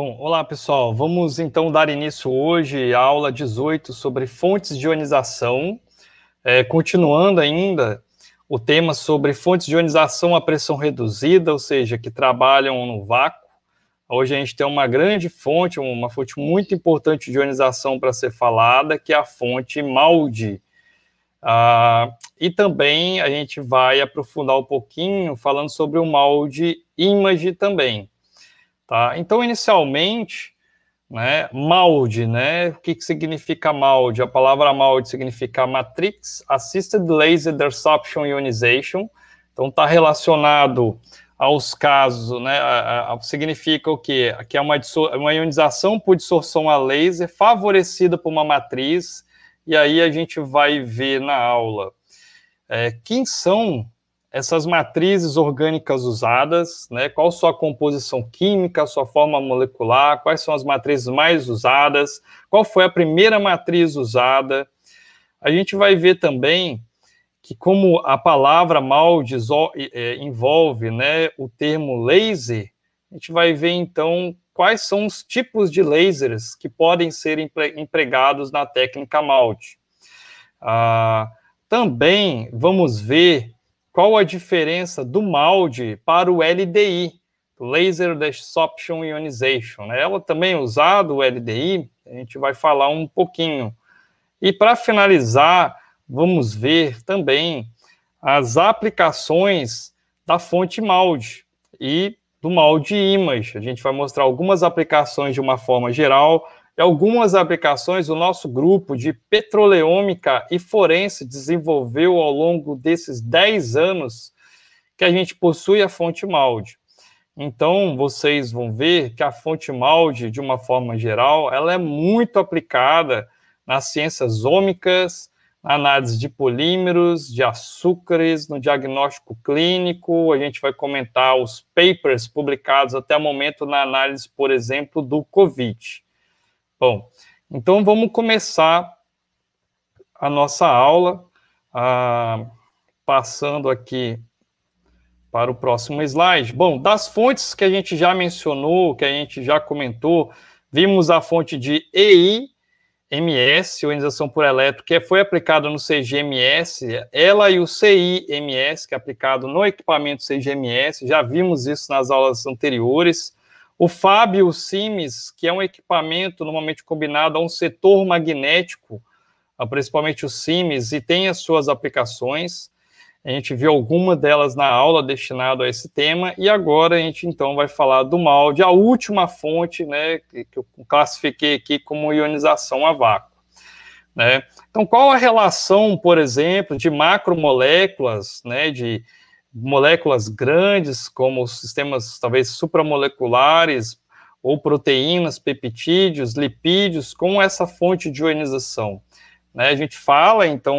Bom, olá pessoal, vamos então dar início hoje à aula 18 sobre fontes de ionização, é, continuando ainda o tema sobre fontes de ionização à pressão reduzida, ou seja, que trabalham no vácuo. Hoje a gente tem uma grande fonte, uma fonte muito importante de ionização para ser falada, que é a fonte MALDI. Ah, e também a gente vai aprofundar um pouquinho falando sobre o MALDI Image também. Tá? Então, inicialmente, né, MALDI, né? O que, que significa MALDI? A palavra MALDI significa Matrix Assisted Laser Desorption Ionization. Então, está relacionado aos casos, né? A, a, significa o quê? Que é uma, uma ionização por dissorção a laser favorecida por uma matriz. E aí a gente vai ver na aula é, quem são essas matrizes orgânicas usadas, né? Qual sua composição química, sua forma molecular, quais são as matrizes mais usadas, qual foi a primeira matriz usada. A gente vai ver também que como a palavra MALDIS é, envolve, né, o termo laser, a gente vai ver então quais são os tipos de lasers que podem ser empregados na técnica MALDI. Ah, também vamos ver qual a diferença do molde para o LDI, Laser Desorption Ionization? Né? Ela também é usada, o LDI, a gente vai falar um pouquinho. E para finalizar, vamos ver também as aplicações da fonte molde e do MALDI Image. A gente vai mostrar algumas aplicações de uma forma geral, e algumas aplicações o nosso grupo de petroleômica e forense desenvolveu ao longo desses 10 anos que a gente possui a fonte MALDI. Então, vocês vão ver que a fonte MALDI, de uma forma geral, ela é muito aplicada nas ciências ômicas, na análise de polímeros, de açúcares, no diagnóstico clínico. A gente vai comentar os papers publicados até o momento na análise, por exemplo, do COVID. Bom, então vamos começar a nossa aula, ah, passando aqui para o próximo slide. Bom, das fontes que a gente já mencionou, que a gente já comentou, vimos a fonte de EIMS, Organização por elétrico, que foi aplicada no CGMS, ela e o CIMS, que é aplicado no equipamento CGMS, já vimos isso nas aulas anteriores. O Fábio Simes, que é um equipamento normalmente combinado a um setor magnético, ah, principalmente o Simes, e tem as suas aplicações. A gente viu alguma delas na aula destinada a esse tema, e agora a gente então vai falar do MALDE, a última fonte né, que eu classifiquei aqui como ionização a vácuo. Né? Então, qual a relação, por exemplo, de macromoléculas, né, de moléculas grandes, como sistemas talvez supramoleculares, ou proteínas, peptídeos, lipídios, com essa fonte de ionização. Né, a gente fala, então,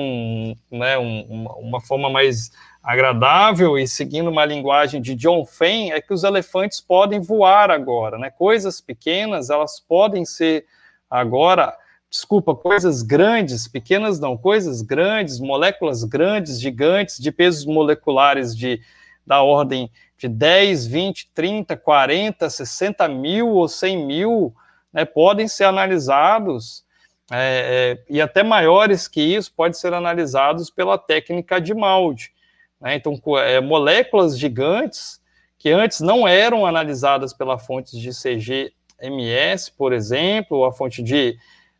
né, um, uma forma mais agradável e seguindo uma linguagem de John Fenn, é que os elefantes podem voar agora, né? Coisas pequenas, elas podem ser agora desculpa, coisas grandes, pequenas não, coisas grandes, moléculas grandes, gigantes, de pesos moleculares de, da ordem de 10, 20, 30, 40, 60 mil ou 100 mil, né, podem ser analisados, é, é, e até maiores que isso, podem ser analisados pela técnica de malde Né? Então, é, moléculas gigantes que antes não eram analisadas pela fonte de CGMS, por exemplo, ou a fonte de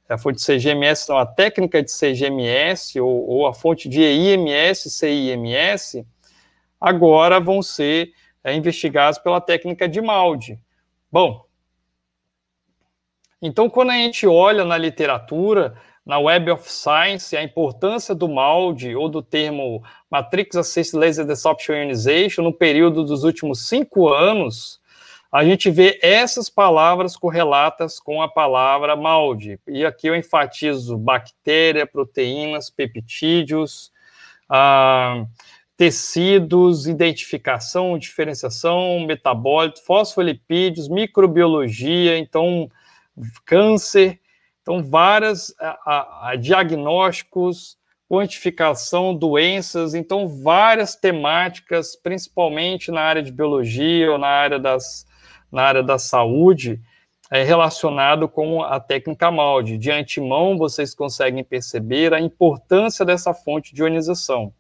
a fonte CGMS, não, a técnica de CGMS ou, ou a fonte de EIMS, CIMS, agora vão ser é, investigados pela técnica de MALDI. Bom, então quando a gente olha na literatura, na Web of Science, a importância do MALDI ou do termo Matrix Assist Laser Desorption Ionization no período dos últimos cinco anos, a gente vê essas palavras correlatas com a palavra MALDI. E aqui eu enfatizo bactéria, proteínas, peptídeos, ah, tecidos, identificação, diferenciação, metabólito, fosfolipídios, microbiologia, então câncer, então várias a, a, diagnósticos, quantificação, doenças, então várias temáticas, principalmente na área de biologia ou na área das na área da saúde é relacionado com a técnica MALDE. De antemão, vocês conseguem perceber a importância dessa fonte de ionização.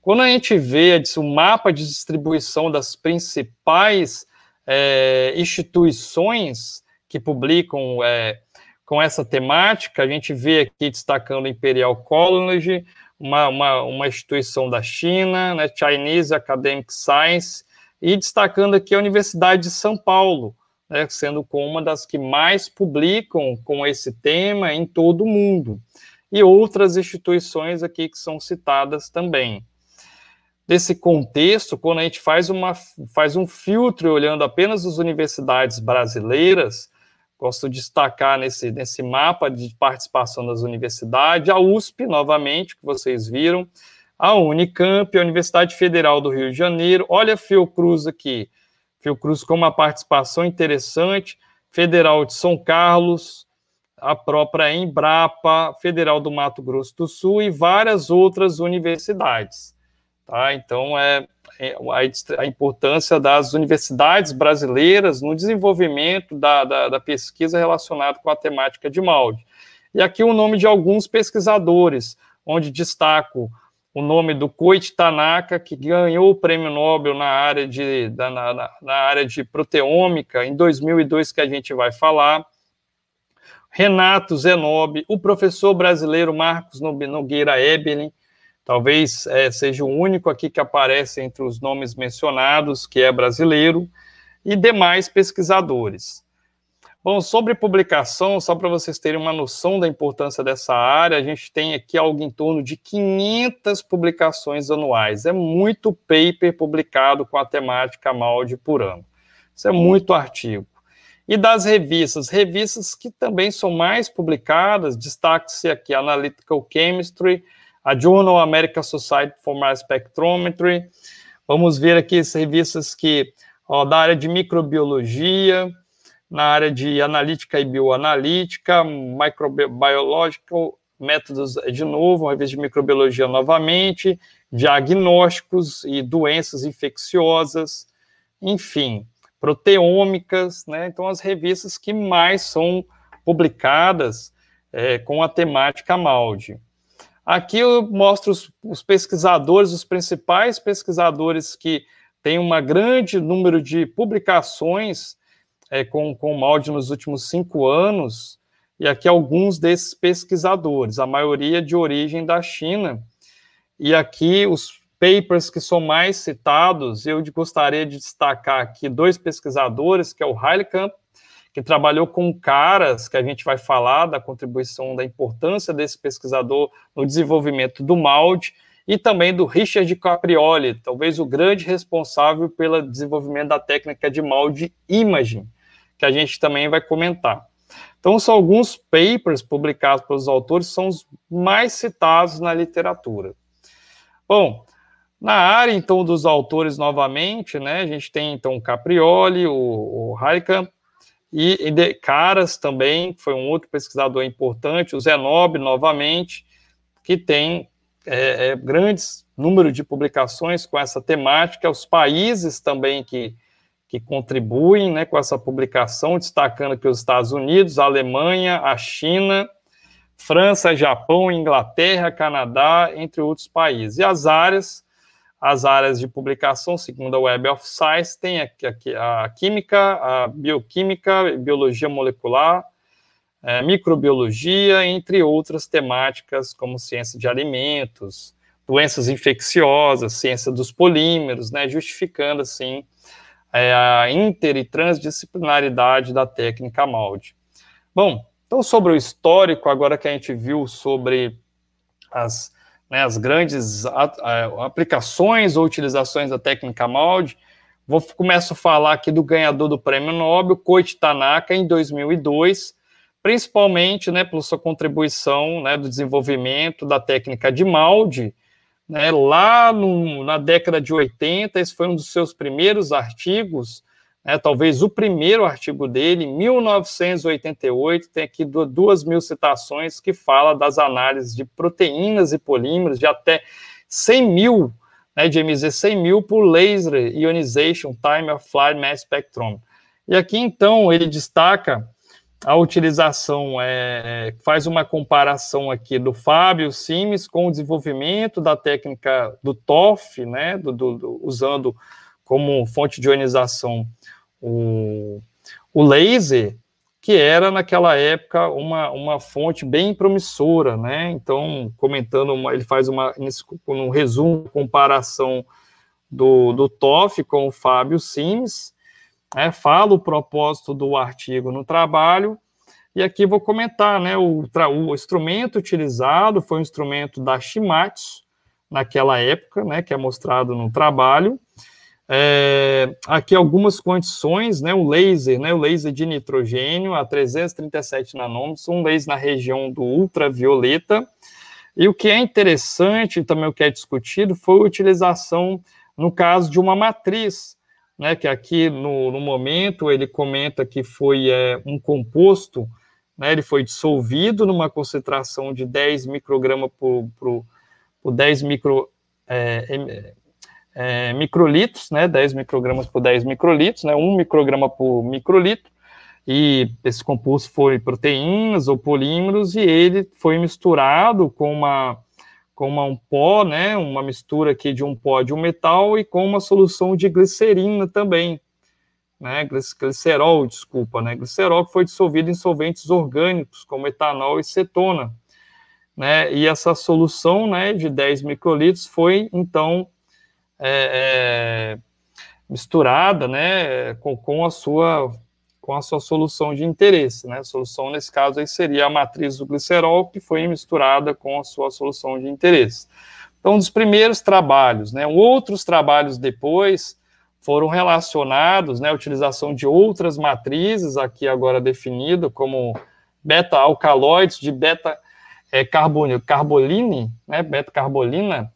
Quando a gente vê o mapa de distribuição das principais é, instituições que publicam é, com essa temática, a gente vê aqui destacando Imperial College, uma, uma, uma instituição da China, né, Chinese Academic Science, e destacando aqui a Universidade de São Paulo, né, sendo como uma das que mais publicam com esse tema em todo o mundo, e outras instituições aqui que são citadas também. Desse contexto, quando a gente faz, uma, faz um filtro olhando apenas as universidades brasileiras, gosto de destacar nesse, nesse mapa de participação das universidades, a USP, novamente, que vocês viram, a Unicamp, a Universidade Federal do Rio de Janeiro. Olha a Fiocruz aqui. Fiocruz com uma participação interessante. Federal de São Carlos, a própria Embrapa, Federal do Mato Grosso do Sul e várias outras universidades. Tá? Então, é, é a, a, importância das universidades brasileiras no desenvolvimento da, da, da pesquisa relacionada com a temática de molde. E aqui o nome de alguns pesquisadores, onde destaco o nome do Koichi Tanaka, que ganhou o prêmio Nobel na área de, da, na, na área de proteômica em 2002, que a gente vai falar. Renato Zenobi, o professor brasileiro Marcos Nogueira Ebelin, talvez é, seja o único aqui que aparece entre os nomes mencionados, que é brasileiro, e demais pesquisadores. Bom, sobre publicação, só para vocês terem uma noção da importância dessa área, a gente tem aqui algo em torno de 500 publicações anuais. É muito paper publicado com a temática MALDE por ano. Isso é muito artigo. E das revistas, revistas que também são mais publicadas, destaque-se aqui Analytical Chemistry, a Journal American Society for Mass Spectrometry. Vamos ver aqui as revistas que ó, da área de microbiologia, na área de analítica e bioanalítica, microbiological métodos eh, de novo, uma vez de microbiologia novamente, diagnósticos e doenças infecciosas, enfim, proteômicas, né? Então, as revistas que mais são publicadas é, com a temática MALDI. Aqui eu mostro os, os, pesquisadores, os principais pesquisadores que têm um grande número de publicações é, com, com o molde nos últimos cinco anos, e aqui alguns desses pesquisadores, a maioria de origem da China. E aqui os papers que são mais citados, eu gostaria de destacar aqui dois pesquisadores, que é o Heilkamp, que trabalhou com caras, que a gente vai falar da contribuição, da importância desse pesquisador no desenvolvimento do molde, e também do Richard Caprioli, talvez o grande responsável pelo desenvolvimento da técnica de molde Imaging que a gente também vai comentar. Então, são alguns papers publicados pelos autores são os mais citados na literatura. Bom, na área, então, dos autores novamente, né, a gente tem, então, Caprioli, o, o e, e de Caras também, que foi um outro pesquisador importante, o Zenob, novamente, que tem é, é, grandes número de publicações com essa temática, os países também que que contribuem né, com essa publicação, destacando que os Estados Unidos, a Alemanha, a China, França, Japão, Inglaterra, Canadá, entre outros países. E as áreas, as áreas de publicação, segundo a Web of Science, tem a, a, a química, a bioquímica, biologia molecular, é, microbiologia, entre outras temáticas como ciência de alimentos, doenças infecciosas, ciência dos polímeros, né, justificando assim é, a inter e transdisciplinaridade da técnica MALDE. Bom, então sobre o histórico, agora que a gente viu sobre as, né, as grandes a, a, aplicações ou utilizações da técnica MALDE, vou começo a falar aqui do ganhador do Prêmio Nobel, Koichi Tanaka, em 2002, principalmente né, pela sua contribuição né, do desenvolvimento da técnica de MALDE, né? Lá no, na década de 80, esse foi um dos seus primeiros artigos, né? talvez o primeiro artigo dele, 1988, tem aqui duas mil citações que fala das análises de proteínas e polímeros de até 100 mil, né, de MZ 100 mil por Laser Ionization Time of Flight Mass spectrum. E aqui, então, ele destaca a utilização, é, faz uma comparação aqui do Fábio Sims com o desenvolvimento da técnica do TOF, né, do, do, do, usando como fonte de ionização o, o laser, que era naquela época uma, uma fonte bem promissora, né? Então, comentando, uma, ele faz uma, um resumo, comparação do, do TOF com o Fábio Sims, né, falo o propósito do artigo no trabalho, e aqui vou comentar, né, o, o instrumento utilizado foi um instrumento da Shimatsu, naquela época, né, que é mostrado no trabalho, é, aqui algumas condições, né, o laser, né, o laser de nitrogênio a 337 nanômetros, um laser na região do ultravioleta, e o que é interessante, também o que é discutido, foi a utilização, no caso de uma matriz, né, que aqui no, no momento ele comenta que foi é, um composto, né, ele foi dissolvido numa concentração de 10 microgramas por, por, por 10 micro, é, é, microlitros, né, 10 microgramas por 10 microlitros, né, 1 micrograma por microlitro, e esse composto foi proteínas ou polímeros, e ele foi misturado com uma com uma, um pó, né, uma mistura aqui de um pó de um metal e com uma solução de glicerina também, né, glicerol, desculpa, né, glicerol que foi dissolvido em solventes orgânicos, como etanol e cetona, né, e essa solução, né, de 10 microlitros foi, então, é, é, misturada, né, com, com a sua com a sua solução de interesse. Né? A solução, nesse caso, aí seria a matriz do glicerol, que foi misturada com a sua solução de interesse. Então, um dos primeiros trabalhos, né? outros trabalhos depois foram relacionados né, à utilização de outras matrizes, aqui agora definido como beta-alcaloides de beta-carboline, é, né, beta-carbolina,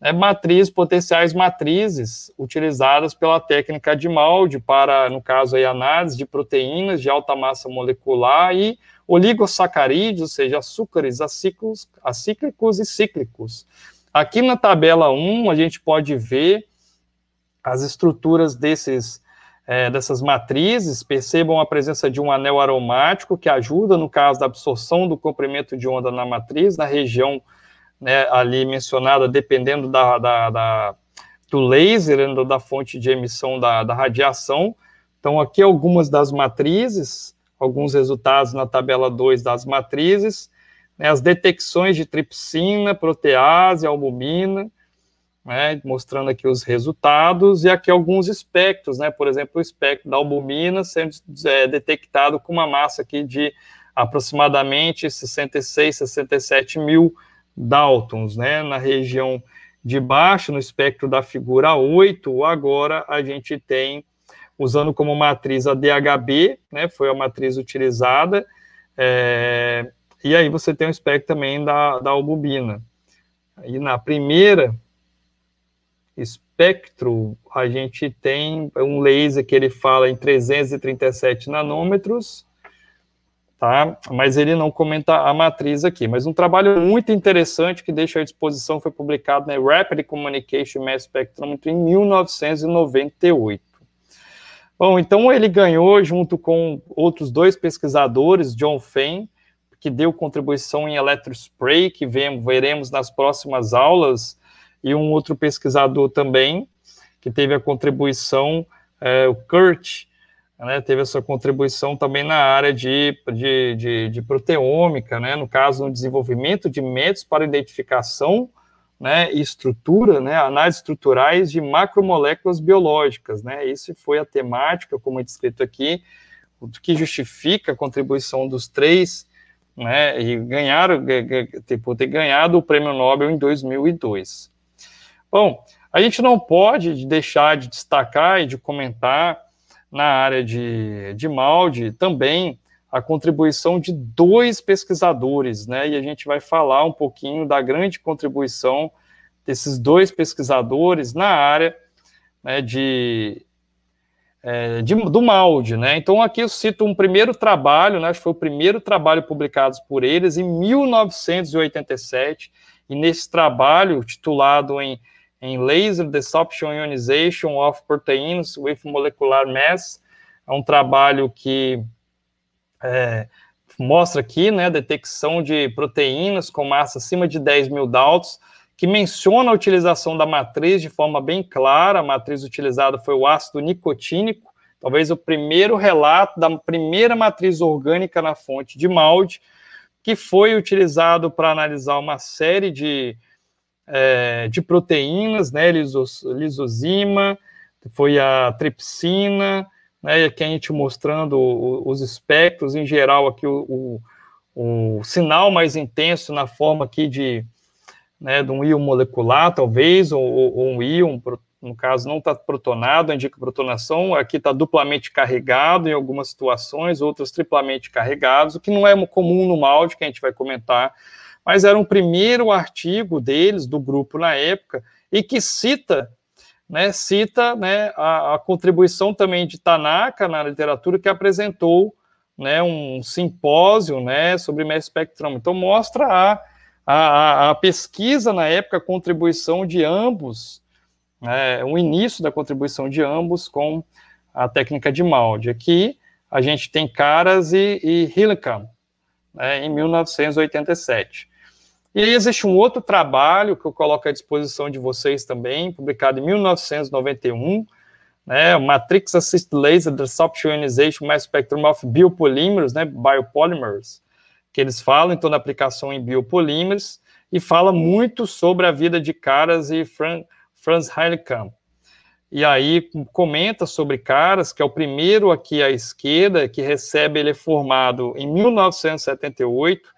é, matriz, potenciais matrizes utilizadas pela técnica de molde para, no caso, aí, análise de proteínas de alta massa molecular e oligosacarídeos, ou seja, açúcares acíclicos, acíclicos e cíclicos. Aqui na tabela 1, a gente pode ver as estruturas desses, é, dessas matrizes. Percebam a presença de um anel aromático que ajuda, no caso da absorção do comprimento de onda na matriz, na região né, ali mencionada, dependendo da, da, da do laser, né, da fonte de emissão da, da radiação. Então, aqui algumas das matrizes, alguns resultados na tabela 2 das matrizes, né, as detecções de tripsina, protease, albumina, né, mostrando aqui os resultados, e aqui alguns espectros, né, por exemplo, o espectro da albumina sendo é, detectado com uma massa aqui de aproximadamente 66, 67 mil Daltons, né? Na região de baixo, no espectro da figura 8, agora a gente tem, usando como matriz a DHB, né? Foi a matriz utilizada, é, e aí você tem o espectro também da, da albumina. E na primeira espectro, a gente tem um laser que ele fala em 337 nanômetros, tá? Mas ele não comenta a matriz aqui. Mas um trabalho muito interessante que deixa à disposição foi publicado na Rapid Communication Mass Spectrometry em 1998. Bom, então ele ganhou, junto com outros dois pesquisadores, John Fain, que deu contribuição em electrospray, que veremos nas próximas aulas, e um outro pesquisador também, que teve a contribuição, é, o Kurt né, teve a sua contribuição também na área de, de, de, de proteômica, né, no caso, no desenvolvimento de métodos para identificação né, e estrutura, né, análises estruturais de macromoléculas biológicas. Né, isso foi a temática, como é descrito aqui, o que justifica a contribuição dos três né, e ganharam, por tipo, ter ganhado o prêmio Nobel em 2002. Bom, a gente não pode deixar de destacar e de comentar na área de, de MALDI, também a contribuição de dois pesquisadores, né? E a gente vai falar um pouquinho da grande contribuição desses dois pesquisadores na área né, de, é, de, do MALDI, né? Então, aqui eu cito um primeiro trabalho, né? Acho que foi o primeiro trabalho publicado por eles em 1987, e nesse trabalho, titulado em em Laser Desorption Ionization of Proteins with Molecular Mass. É um trabalho que é, mostra aqui né, a detecção de proteínas com massa acima de 10 mil Daltons, que menciona a utilização da matriz de forma bem clara. A matriz utilizada foi o ácido nicotínico, talvez o primeiro relato da primeira matriz orgânica na fonte de MALDE, que foi utilizado para analisar uma série de é, de proteínas, né, lisos, lisozima, foi a tripsina, né, aqui a gente mostrando os espectros, em geral aqui o, o, o sinal mais intenso na forma aqui de, né, de um íon molecular, talvez, ou, ou um íon, no caso não está protonado, indica protonação, aqui está duplamente carregado em algumas situações, outras triplamente carregados, o que não é comum no MALD, que a gente vai comentar, mas era um primeiro artigo deles, do grupo na época, e que cita né, cita né, a, a, contribuição também de Tanaka na literatura, que apresentou né, um simpósio né, sobre mass spectrum. Então, mostra a, a, a, pesquisa na época, a contribuição de ambos, né, o início da contribuição de ambos com a técnica de Maldi. Aqui a gente tem Caras e, e Hillenkamp, né, em 1987. E aí existe um outro trabalho que eu coloco à disposição de vocês também, publicado em 1991, né, Matrix Assist Laser ionization Mass Spectrum of Biopolímeros, né, biopolymers, que eles falam, então, da aplicação em biopolímeros, e fala muito sobre a vida de Caras e Fran, Franz Heinekamp. E aí comenta sobre Caras, que é o primeiro aqui à esquerda, que recebe, ele é formado em 1978,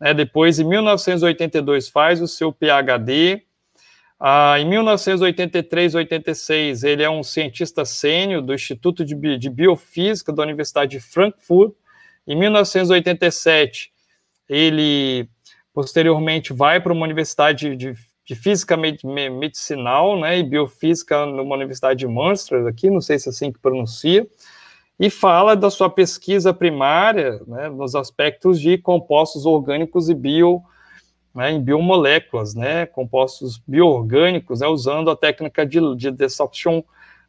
né? Depois, em 1982, faz o seu PhD. Ah, em 1983, 86, ele é um cientista sênior do Instituto de, Bi de Biofísica da Universidade de Frankfurt. Em 1987, ele posteriormente vai para uma universidade de, de física med, medicinal né, e biofísica numa universidade de Munster, aqui, não sei se é assim que pronuncia e fala da sua pesquisa primária né, nos aspectos de compostos orgânicos e bio, né, em biomoléculas, né, compostos bioorgânicos, né, usando a técnica de, de desorption,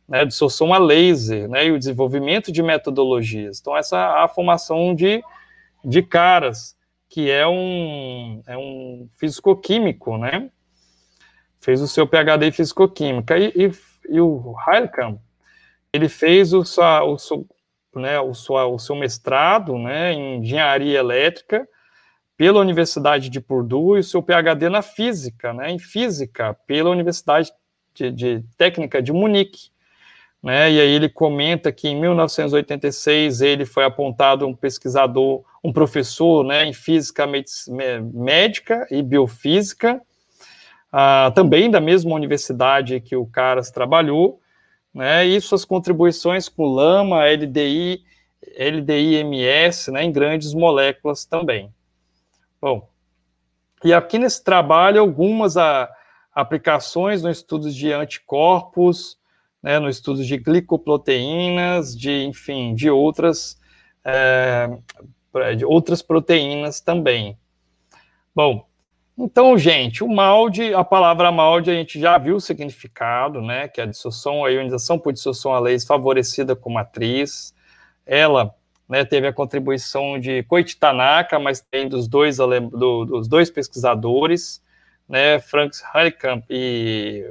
né, dissorção a laser, né, e o desenvolvimento de metodologias. Então, essa é a formação de, de caras, que é um, é um físico-químico, né, fez o seu PhD em físico-química, e, e, e o Heilkamp, ele fez o, o, né, o, sua, o seu mestrado né, em engenharia elétrica pela Universidade de Purdue e o seu PhD na física, né, em física, pela Universidade de, de Técnica de Munique. Né, e aí ele comenta que em 1986 ele foi apontado um pesquisador, um professor né, em física médica e biofísica, ah, também da mesma universidade que o Caras trabalhou, né, e suas contribuições com lama, LDI, LDIMS, né, em grandes moléculas também. Bom, e aqui nesse trabalho, algumas a, aplicações no estudo de anticorpos, né, no estudo de glicoproteínas, de, enfim, de outras, é, de outras proteínas também. Bom, então, gente, o MALDE, a palavra MALDE, a gente já viu o significado, né? Que é a dissolução, a ionização por dissolução a leis favorecida como atriz. Ela né, teve a contribuição de Koichi Tanaka, mas tem dos dois, do, dos dois pesquisadores, né? Franks Heikamp e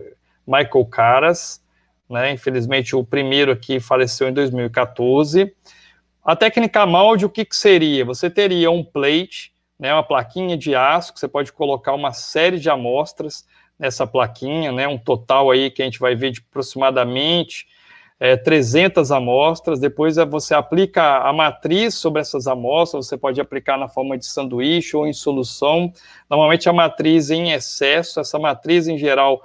Michael Caras. Né? Infelizmente, o primeiro aqui faleceu em 2014. A técnica MALDE, o que, que seria? Você teria um plate né, uma plaquinha de aço que você pode colocar uma série de amostras nessa plaquinha, né, um total aí que a gente vai ver de aproximadamente é, eh, 300 amostras. Depois eh, você aplica a matriz sobre essas amostras, você pode aplicar na forma de sanduíche ou em solução. Normalmente a matriz em excesso, essa matriz em geral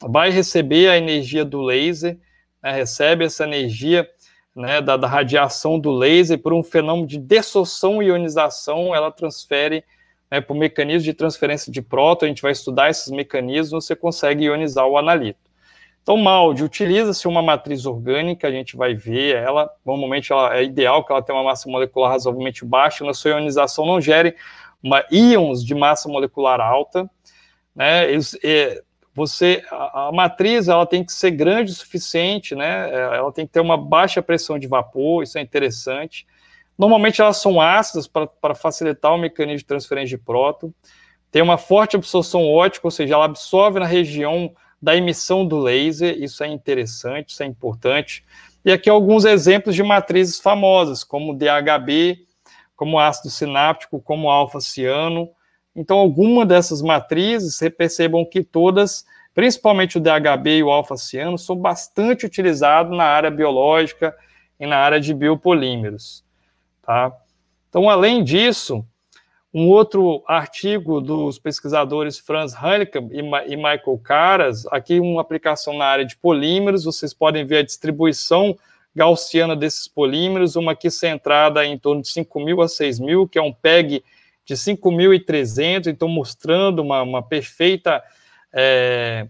vai receber a energia do laser, né, recebe essa energia né, da, da, radiação do laser, por um fenômeno de dissociação e ionização, ela transfere né, por mecanismo de transferência de próton, a gente vai estudar esses mecanismos, você consegue ionizar o analito. Então, MALDI, utiliza-se uma matriz orgânica, a gente vai ver ela, normalmente ela é ideal que ela tenha uma massa molecular razoavelmente baixa, na sua ionização não gere uma, íons de massa molecular alta, né, eles, é, você a, a, matriz ela tem que ser grande o suficiente, né? É, ela tem que ter uma baixa pressão de vapor, isso é interessante. Normalmente elas são ácidas para facilitar o mecanismo de transferência de próton. Tem uma forte absorção ótica, ou seja, ela absorve na região da emissão do laser, isso é interessante, isso é importante. E aqui alguns exemplos de matrizes famosas, como DHB, como ácido sináptico, como alfa-ciano, então, alguma dessas matrizes, percebam que todas, principalmente o DHB e o alfa-ciano, são bastante utilizados na área biológica e na área de biopolímeros. Tá? Então, além disso, um outro artigo dos pesquisadores Franz Hanekamp e, e Michael Caras, aqui uma aplicação na área de polímeros, vocês podem ver a distribuição gaussiana desses polímeros, uma aqui centrada em torno de 5.000 a 6.000, que é um PEG de 5.300, então mostrando uma, uma perfeita é,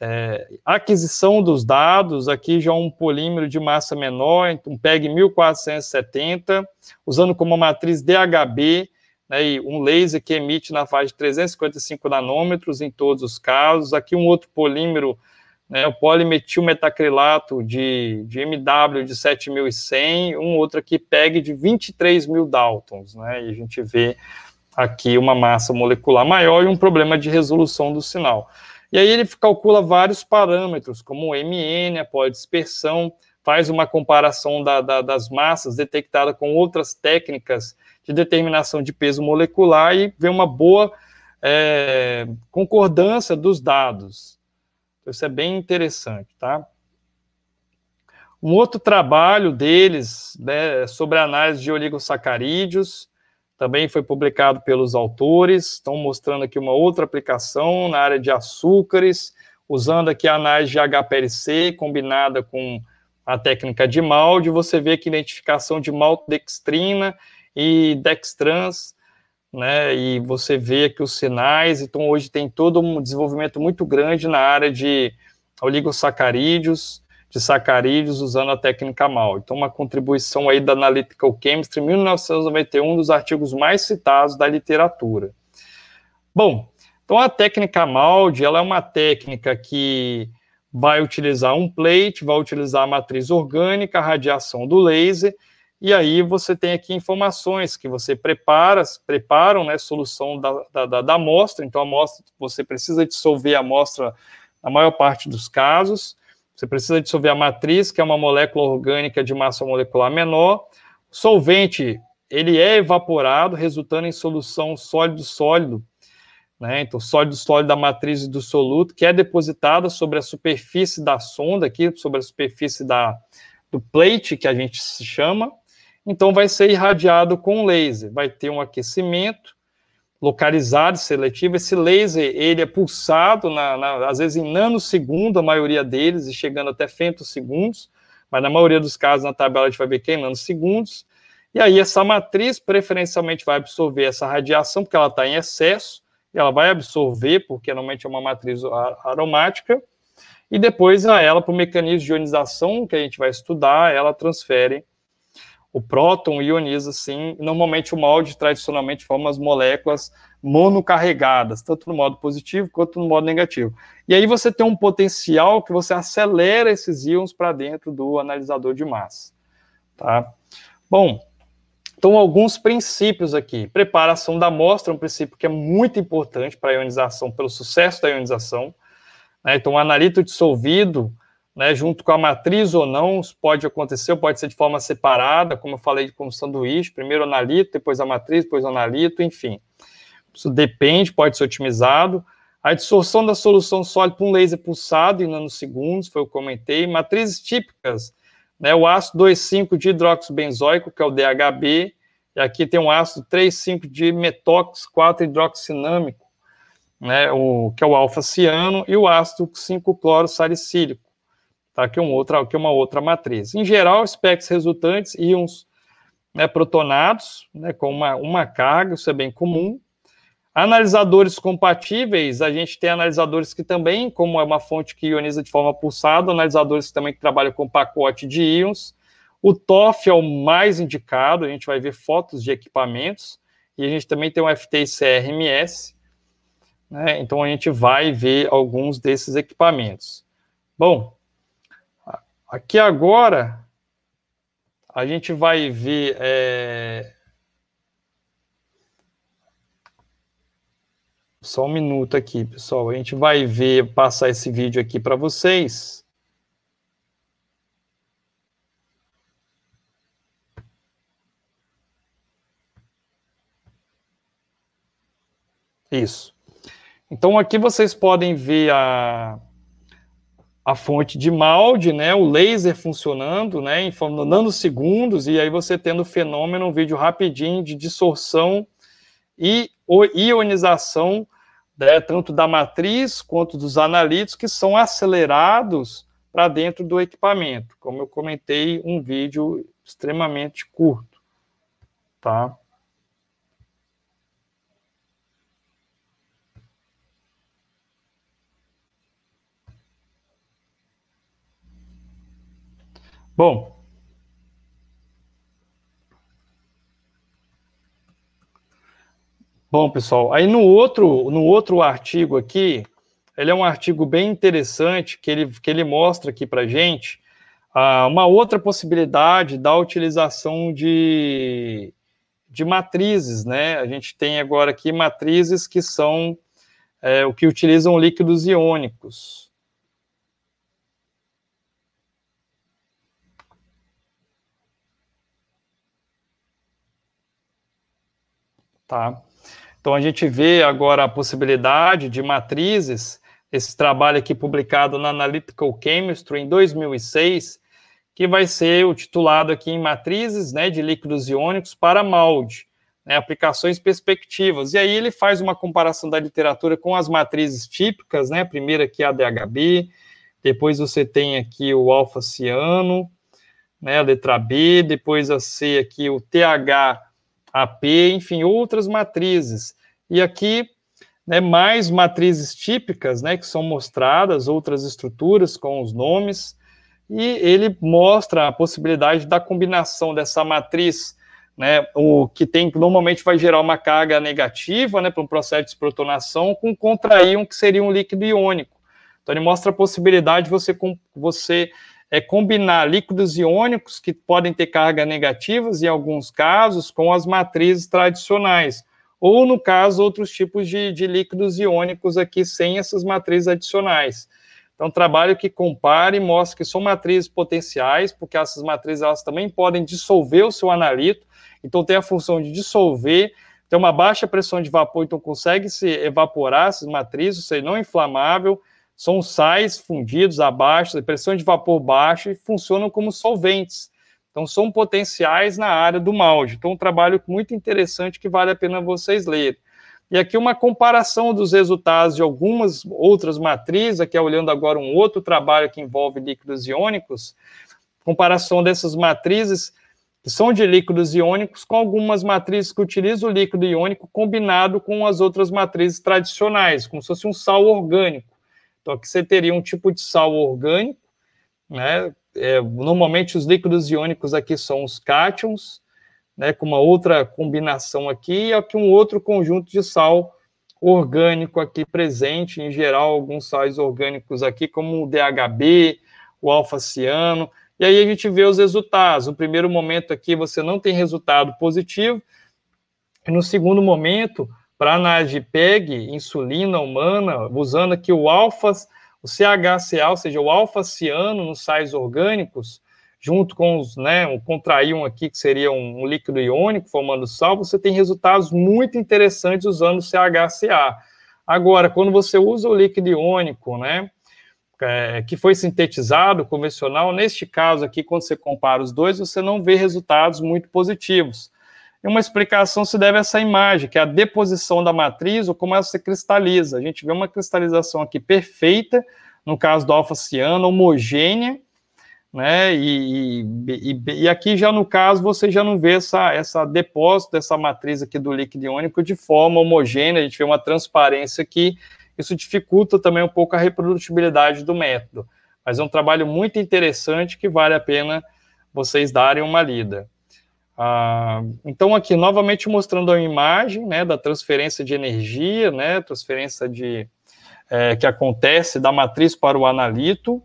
é, aquisição dos dados, aqui já um polímero de massa menor, então, um PEG 1470, usando como matriz DHB, né, um laser que emite na faixa de 355 nanômetros em todos os casos, aqui um outro polímero né, o metacrilato de, de MW de 7.100, um outro aqui PEG de 23.000 Daltons, né, e a gente vê aqui uma massa molecular maior e um problema de resolução do sinal. E aí ele calcula vários parâmetros, como o MN, a dispersão, faz uma comparação da, da, das massas detectada com outras técnicas de determinação de peso molecular e vê uma boa é, concordância dos dados. Então, isso é bem interessante, tá? Um outro trabalho deles né, é sobre análise de oligosacarídeos, também foi publicado pelos autores. Estão mostrando aqui uma outra aplicação na área de açúcares, usando aqui a análise de HPLC combinada com a técnica de MALDE. Você vê que identificação de maltodextrina e dextrans, né? E você vê aqui os sinais. Então, hoje tem todo um desenvolvimento muito grande na área de oligosacarídeos de sacarídeos usando a técnica MAL. Então, uma contribuição aí da Analytical Chemistry, 1991, um dos artigos mais citados da literatura. Bom, então a técnica MALD, ela é uma técnica que vai utilizar um plate, vai utilizar a matriz orgânica, a radiação do laser, e aí você tem aqui informações que você prepara, preparam, né, solução da, da, da, da amostra, então a amostra, você precisa dissolver a amostra na maior parte dos casos, você precisa dissolver a matriz, que é uma molécula orgânica de massa molecular menor. O solvente, ele é evaporado, resultando em solução sólido-sólido, né? Então, sólido-sólido da matriz e do soluto, que é depositada sobre a superfície da sonda aqui, sobre a superfície da, do plate, que a gente se chama. Então, vai ser irradiado com laser. Vai ter um aquecimento, localizada seletiva. Esse laser, ele é pulsado, na, na, às vezes em nanosegundo, a maioria deles, e chegando até femtosegundos, mas na maioria dos casos, na tabela, a gente vai ver que é em nanosegundos. E aí, essa matriz preferencialmente vai absorver essa radiação, porque ela está em excesso, e ela vai absorver, porque normalmente é uma matriz aromática, e depois a ela, para o mecanismo de ionização que a gente vai estudar, ela transfere o próton ioniza sim, normalmente o molde tradicionalmente forma as moléculas monocarregadas, tanto no modo positivo quanto no modo negativo. E aí você tem um potencial que você acelera esses íons para dentro do analisador de massa, tá? Bom, então alguns princípios aqui. Preparação da amostra é um princípio que é muito importante para a ionização, pelo sucesso da ionização. Né? Então, o analito dissolvido, né, junto com a matriz ou não, pode acontecer, pode ser de forma separada, como eu falei, como sanduíche, primeiro analito, depois a matriz, depois o analito, enfim. Isso depende, pode ser otimizado. A absorção da solução sólida para um laser pulsado em nanosegundos, foi o que eu comentei. Matrizes típicas, né, o ácido 2,5 de hidroxibenzóico, que é o DHB, e aqui tem um ácido 3,5 de metox 4 hidroxinâmico, né, o, que é o alfa-ciano, e o ácido 5-cloro salicílico tá? que, um outro, que uma outra matriz. Em geral, SPECs resultantes íons né, protonados, né, com uma, uma carga, isso é bem comum. Analisadores compatíveis, a gente tem analisadores que também, como é uma fonte que ioniza de forma pulsada, analisadores que também que trabalham com pacote de íons. O TOF é o mais indicado, a gente vai ver fotos de equipamentos, e a gente também tem o FTICRMS, né? então a gente vai ver alguns desses equipamentos. Bom, Aqui agora, a gente vai ver. É... Só um minuto aqui, pessoal. A gente vai ver, passar esse vídeo aqui para vocês. Isso. Então aqui vocês podem ver a a fonte de molde, né, o laser funcionando, né, em nanosegundos, e aí você tendo o fenômeno, um vídeo rapidinho de dissorção e ionização, né, tanto da matriz quanto dos analíticos, que são acelerados para dentro do equipamento. Como eu comentei, um vídeo extremamente curto, tá? Bom. Bom, pessoal, aí no outro, no outro artigo aqui, ele é um artigo bem interessante que ele, que ele mostra aqui para gente ah, uma outra possibilidade da utilização de, de matrizes, né? A gente tem agora aqui matrizes que são é, o que utilizam líquidos iônicos. Tá? Então a gente vê agora a possibilidade de matrizes, esse trabalho aqui publicado na Analytical Chemistry em 2006, que vai ser o titulado aqui em matrizes né, de líquidos iônicos para molde, né, aplicações perspectivas. E aí ele faz uma comparação da literatura com as matrizes típicas, né? Primeiro aqui a DHB, depois você tem aqui o alfa-ciano, né, a letra B, depois a C aqui o TH AP, enfim, outras matrizes. E aqui, né, mais matrizes típicas, né, que são mostradas, outras estruturas com os nomes, e ele mostra a possibilidade da combinação dessa matriz, né, o que tem normalmente vai gerar uma carga negativa, né, para um processo de protonação, com contraíon que seria um líquido iônico. Então ele mostra a possibilidade de você, você é combinar líquidos iônicos que podem ter carga negativas em alguns casos com as matrizes tradicionais, ou no caso outros tipos de, de líquidos iônicos aqui sem essas matrizes adicionais. Então, trabalho que compare e mostre que são matrizes potenciais, porque essas matrizes elas também podem dissolver o seu analito, então tem a função de dissolver, tem uma baixa pressão de vapor, então consegue se evaporar essas matrizes, ser não é inflamável, são sais fundidos a baixa, pressão de vapor baixa e funcionam como solventes. Então, são potenciais na área do molde. Então, um trabalho muito interessante que vale a pena vocês lerem. E aqui uma comparação dos resultados de algumas outras matrizes, aqui olhando agora um outro trabalho que envolve líquidos iônicos, comparação dessas matrizes que são de líquidos iônicos com algumas matrizes que utilizam o líquido iônico combinado com as outras matrizes tradicionais, como se fosse um sal orgânico. Então, aqui você teria um tipo de sal orgânico, né? É, normalmente os líquidos iônicos aqui são os cátions, né? Com uma outra combinação aqui, e aqui um outro conjunto de sal orgânico aqui presente, em geral, alguns sais orgânicos aqui, como o DHB, o alfa-ciano, e aí a gente vê os resultados. No primeiro momento aqui você não tem resultado positivo, no segundo momento para Nagpeg, insulina humana, usando aqui o alfa o CHCA, ou seja, o alfa-ciano nos sais orgânicos, junto com os, né, o contraíon aqui, que seria um, um líquido iônico formando sal, você tem resultados muito interessantes usando o CHCA. Agora, quando você usa o líquido iônico, né, é, que foi sintetizado, convencional, neste caso aqui, quando você compara os dois, você não vê resultados muito positivos. E uma explicação se deve a essa imagem, que é a deposição da matriz, ou como ela se cristaliza. A gente vê uma cristalização aqui perfeita, no caso do alfa-ciano, homogênea, né? E, e, e, aqui já no caso você já não vê essa, essa depósito dessa matriz aqui do líquido iônico de forma homogênea, a gente vê uma transparência aqui, isso dificulta também um pouco a reprodutibilidade do método. Mas é um trabalho muito interessante que vale a pena vocês darem uma lida. Ah, então, aqui, novamente mostrando a imagem né, da transferência de energia, né, transferência de, é, que acontece da matriz para o analito.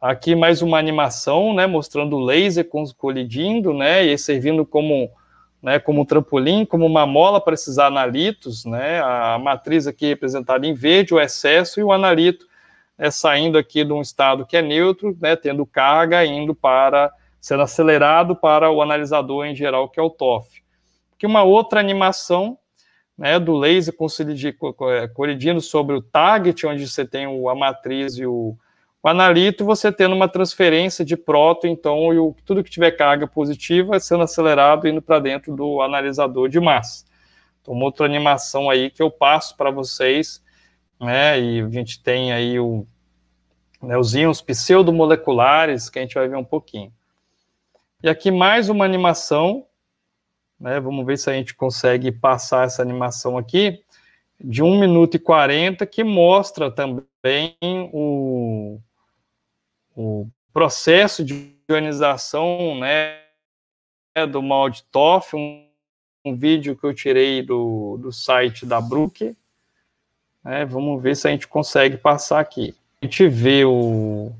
Aqui, mais uma animação, né, mostrando o laser colidindo, né, e servindo como, né, como trampolim, como uma mola para esses analitos, né, a matriz aqui representada em verde, o excesso, e o analito né, saindo aqui de um estado que é neutro, né, tendo carga, indo para Sendo acelerado para o analisador em geral, que é o TOF. Que uma outra animação né, do laser é, colidindo sobre o target, onde você tem a matriz e o, o analito, você tendo uma transferência de próton, então, e o, tudo que tiver carga positiva é sendo acelerado indo para dentro do analisador de massa. Então, uma outra animação aí que eu passo para vocês, né, e a gente tem aí o, né, os íons pseudomoleculares, que a gente vai ver um pouquinho. E aqui mais uma animação, né? Vamos ver se a gente consegue passar essa animação aqui, de 1 minuto e 40, que mostra também o, o processo de organização, né? Do Malditoff, um, um vídeo que eu tirei do, do site da Brook. Né? Vamos ver se a gente consegue passar aqui. A gente vê o,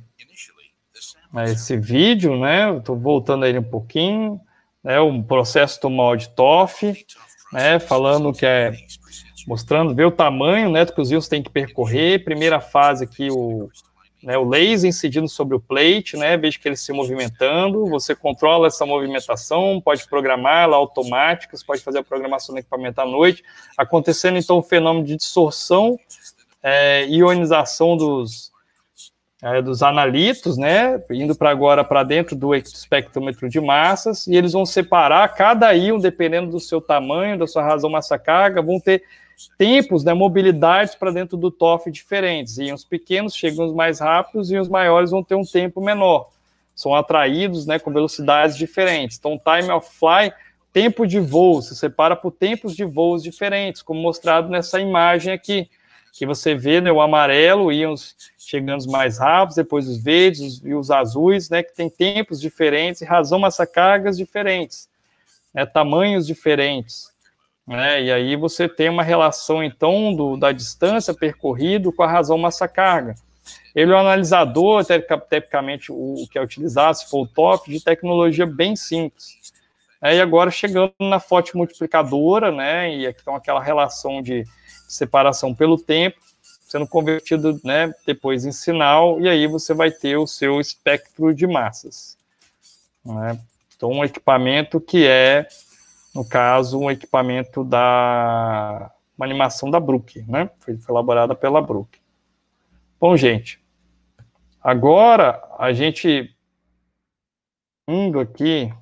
né, esse vídeo, né? Estou voltando aí um pouquinho, né? O processo do TOF, né? Falando que é mostrando, ver o tamanho, né? Que os rios têm que percorrer. Primeira fase aqui o né, o laser incidindo sobre o plate, né, veja que ele se movimentando, você controla essa movimentação, pode programar ela automática, você pode fazer a programação do equipamento à noite, acontecendo então o fenômeno de dissorção, é, ionização dos, é, dos analitos, né, indo para agora para dentro do espectrômetro de massas, e eles vão separar cada íon, dependendo do seu tamanho, da sua razão massa-carga, vão ter tempos, né, mobilidades para dentro do TOF diferentes. os pequenos chegam os mais rápidos e os maiores vão ter um tempo menor. São atraídos né, com velocidades diferentes. Então, time of fly, tempo de voo, se separa por tempos de voos diferentes, como mostrado nessa imagem aqui que você vê, né, o amarelo e os chegando mais rápidos, depois os verdes os, e os azuis, né, que tem tempos diferentes e razão massa cargas diferentes, né, tamanhos diferentes, né, e aí você tem uma relação, então, do, da distância percorrida com a razão massa-carga. Ele é um analisador, tecnicamente, o, o que é utilizado, se for o top, de tecnologia bem simples. É, e agora chegando na fonte multiplicadora, né, e então aquela relação de separação pelo tempo, sendo convertido né, depois em sinal, e aí você vai ter o seu espectro de massas. Né? Então, um equipamento que é, no caso, um equipamento da uma animação da Brook, né? Foi, foi elaborada pela Brook. Bom, gente, agora a gente indo aqui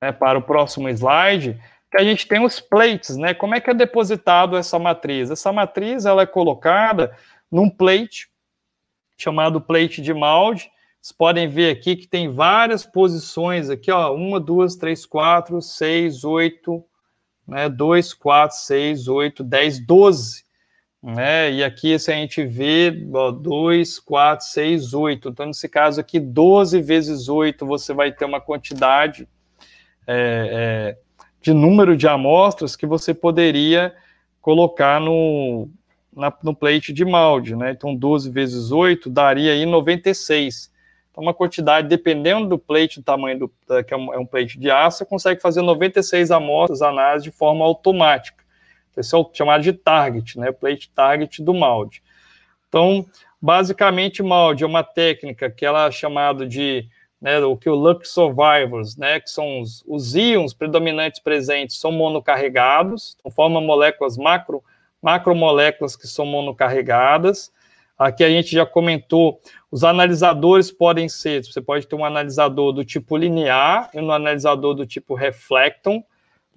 né, para o próximo slide, que a gente tem os plates, né? Como é que é depositado essa matriz? Essa matriz ela é colocada num plate chamado plate de Malde. Vocês podem ver aqui que tem várias posições aqui, ó, uma, duas, três, quatro, seis, oito, né? Dois, quatro, seis, oito, dez, doze. Né? E aqui, se a gente vê, ó, 2, 4, 6, 8. Então, nesse caso aqui, 12 vezes 8, você vai ter uma quantidade é, é, de número de amostras que você poderia colocar no, na, no plate de molde, né? Então, 12 vezes 8 daria aí 96. Então, uma quantidade, dependendo do plate, do tamanho do, que é, é um, plate de aço, você consegue fazer 96 amostras, análise de forma automática. Então, esse é o chamado de target, né? O plate target do molde. Então, basicamente, molde é uma técnica que ela é chamada de né, o que o Lux Survivors, né, que são os, os íons predominantes presentes, são monocarregados, então formam moléculas macro, macromoléculas que são monocarregadas. Aqui a gente já comentou, os analisadores podem ser, você pode ter um analisador do tipo linear e um analisador do tipo reflecton,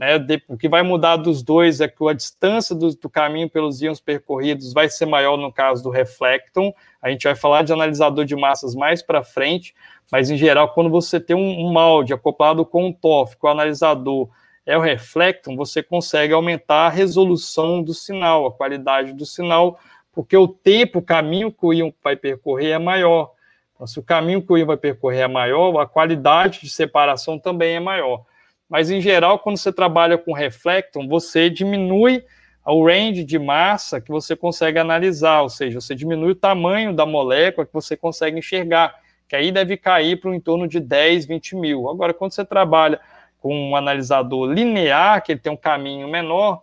né? o que vai mudar dos dois é que a distância do, do, caminho pelos íons percorridos vai ser maior no caso do reflecton. A gente vai falar de analisador de massas mais para frente, mas em geral, quando você tem um, um molde acoplado com um TOF, com o analisador é o reflecton, você consegue aumentar a resolução do sinal, a qualidade do sinal, porque o tempo, o caminho que o íon vai percorrer é maior. Então, se o caminho que o íon vai percorrer é maior, a qualidade de separação também é maior mas em geral, quando você trabalha com reflecton, você diminui o range de massa que você consegue analisar, ou seja, você diminui o tamanho da molécula que você consegue enxergar, que aí deve cair para o entorno de 10, 20 mil. Agora, quando você trabalha com um analisador linear, que ele tem um caminho menor,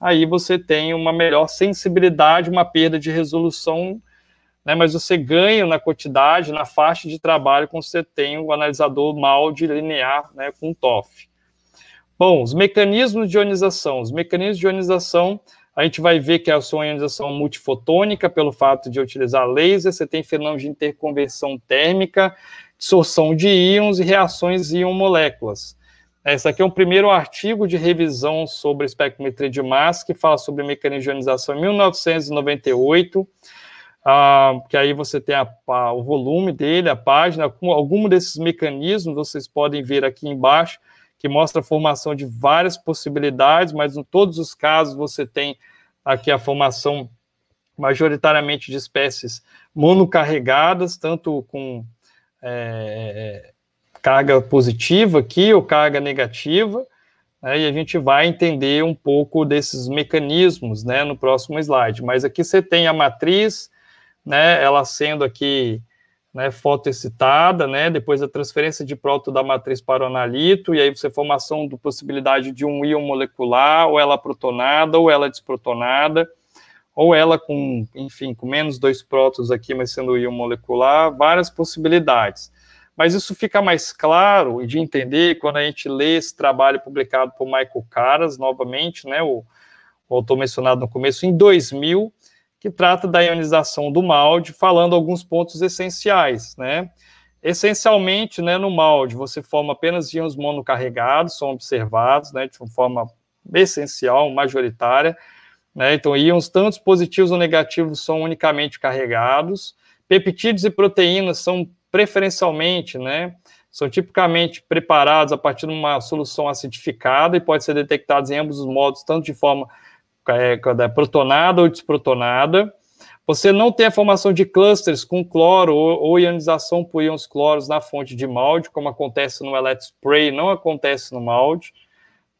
aí você tem uma melhor sensibilidade, uma perda de resolução, né, mas você ganha na quantidade, na faixa de trabalho, quando você tem o um analisador mal de linear né, com TOF. Bom, os mecanismos de ionização. Os mecanismos de ionização, a gente vai ver que é a sua ionização multifotônica, pelo fato de utilizar laser, você tem fenômenos de interconversão térmica, dissorção de íons e reações íon-moléculas. Esse aqui é um primeiro artigo de revisão sobre espectrometria de massa, que fala sobre mecanismo de ionização em 1998. Ah, que aí você tem a, a, o volume dele, a página, algum desses mecanismos vocês podem ver aqui embaixo que mostra a formação de várias possibilidades, mas em todos os casos você tem aqui a formação majoritariamente de espécies monocarregadas, tanto com é, carga positiva aqui ou carga negativa, né, e a gente vai entender um pouco desses mecanismos né, no próximo slide. Mas aqui você tem a matriz, né, ela sendo aqui né, fotoexcitada, né, depois a transferência de próton da matriz para o analito, e aí você formação da possibilidade de um íon molecular, ou ela protonada, ou ela desprotonada, ou ela com, enfim, com menos dois prótons aqui, mas sendo íon molecular, várias possibilidades. Mas isso fica mais claro de entender quando a gente lê esse trabalho publicado por Michael Caras, novamente, né, o, o autor mencionado no começo, em 2000, que trata da ionização do MALDE, falando alguns pontos essenciais, né? Essencialmente, né, no MALDE, você forma apenas íons monocarregados, são observados, né, de uma forma essencial, majoritária, né? Então, íons tanto positivos ou negativos são unicamente carregados. Peptídeos e proteínas são preferencialmente, né, são tipicamente preparados a partir de uma solução acidificada e pode ser detectados em ambos os modos, tanto de forma é, é protonada ou desprotonada. Você não tem a formação de clusters com cloro ou, ionização por íons cloros na fonte de molde, como acontece no elet spray, não acontece no molde.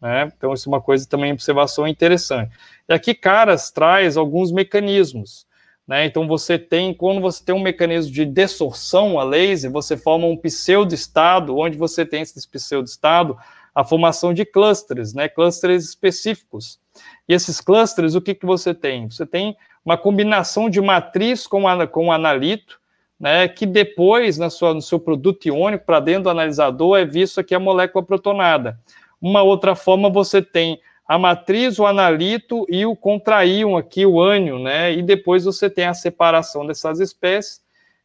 Né? Então, isso é uma coisa também, observação interessante. E aqui, Caras traz alguns mecanismos. Né? Então, você tem, quando você tem um mecanismo de desorção a laser, você forma um pseudo-estado, onde você tem esse pseudo-estado, a formação de clusters, né? clusters específicos. E esses clusters, o que, que você tem? Você tem uma combinação de matriz com, a, com analito, né, que depois, na sua, no seu produto iônico, para dentro do analisador, é visto aqui a molécula protonada. Uma outra forma, você tem a matriz, o analito e o contraíon aqui, o ânion, né, e depois você tem a separação dessas espécies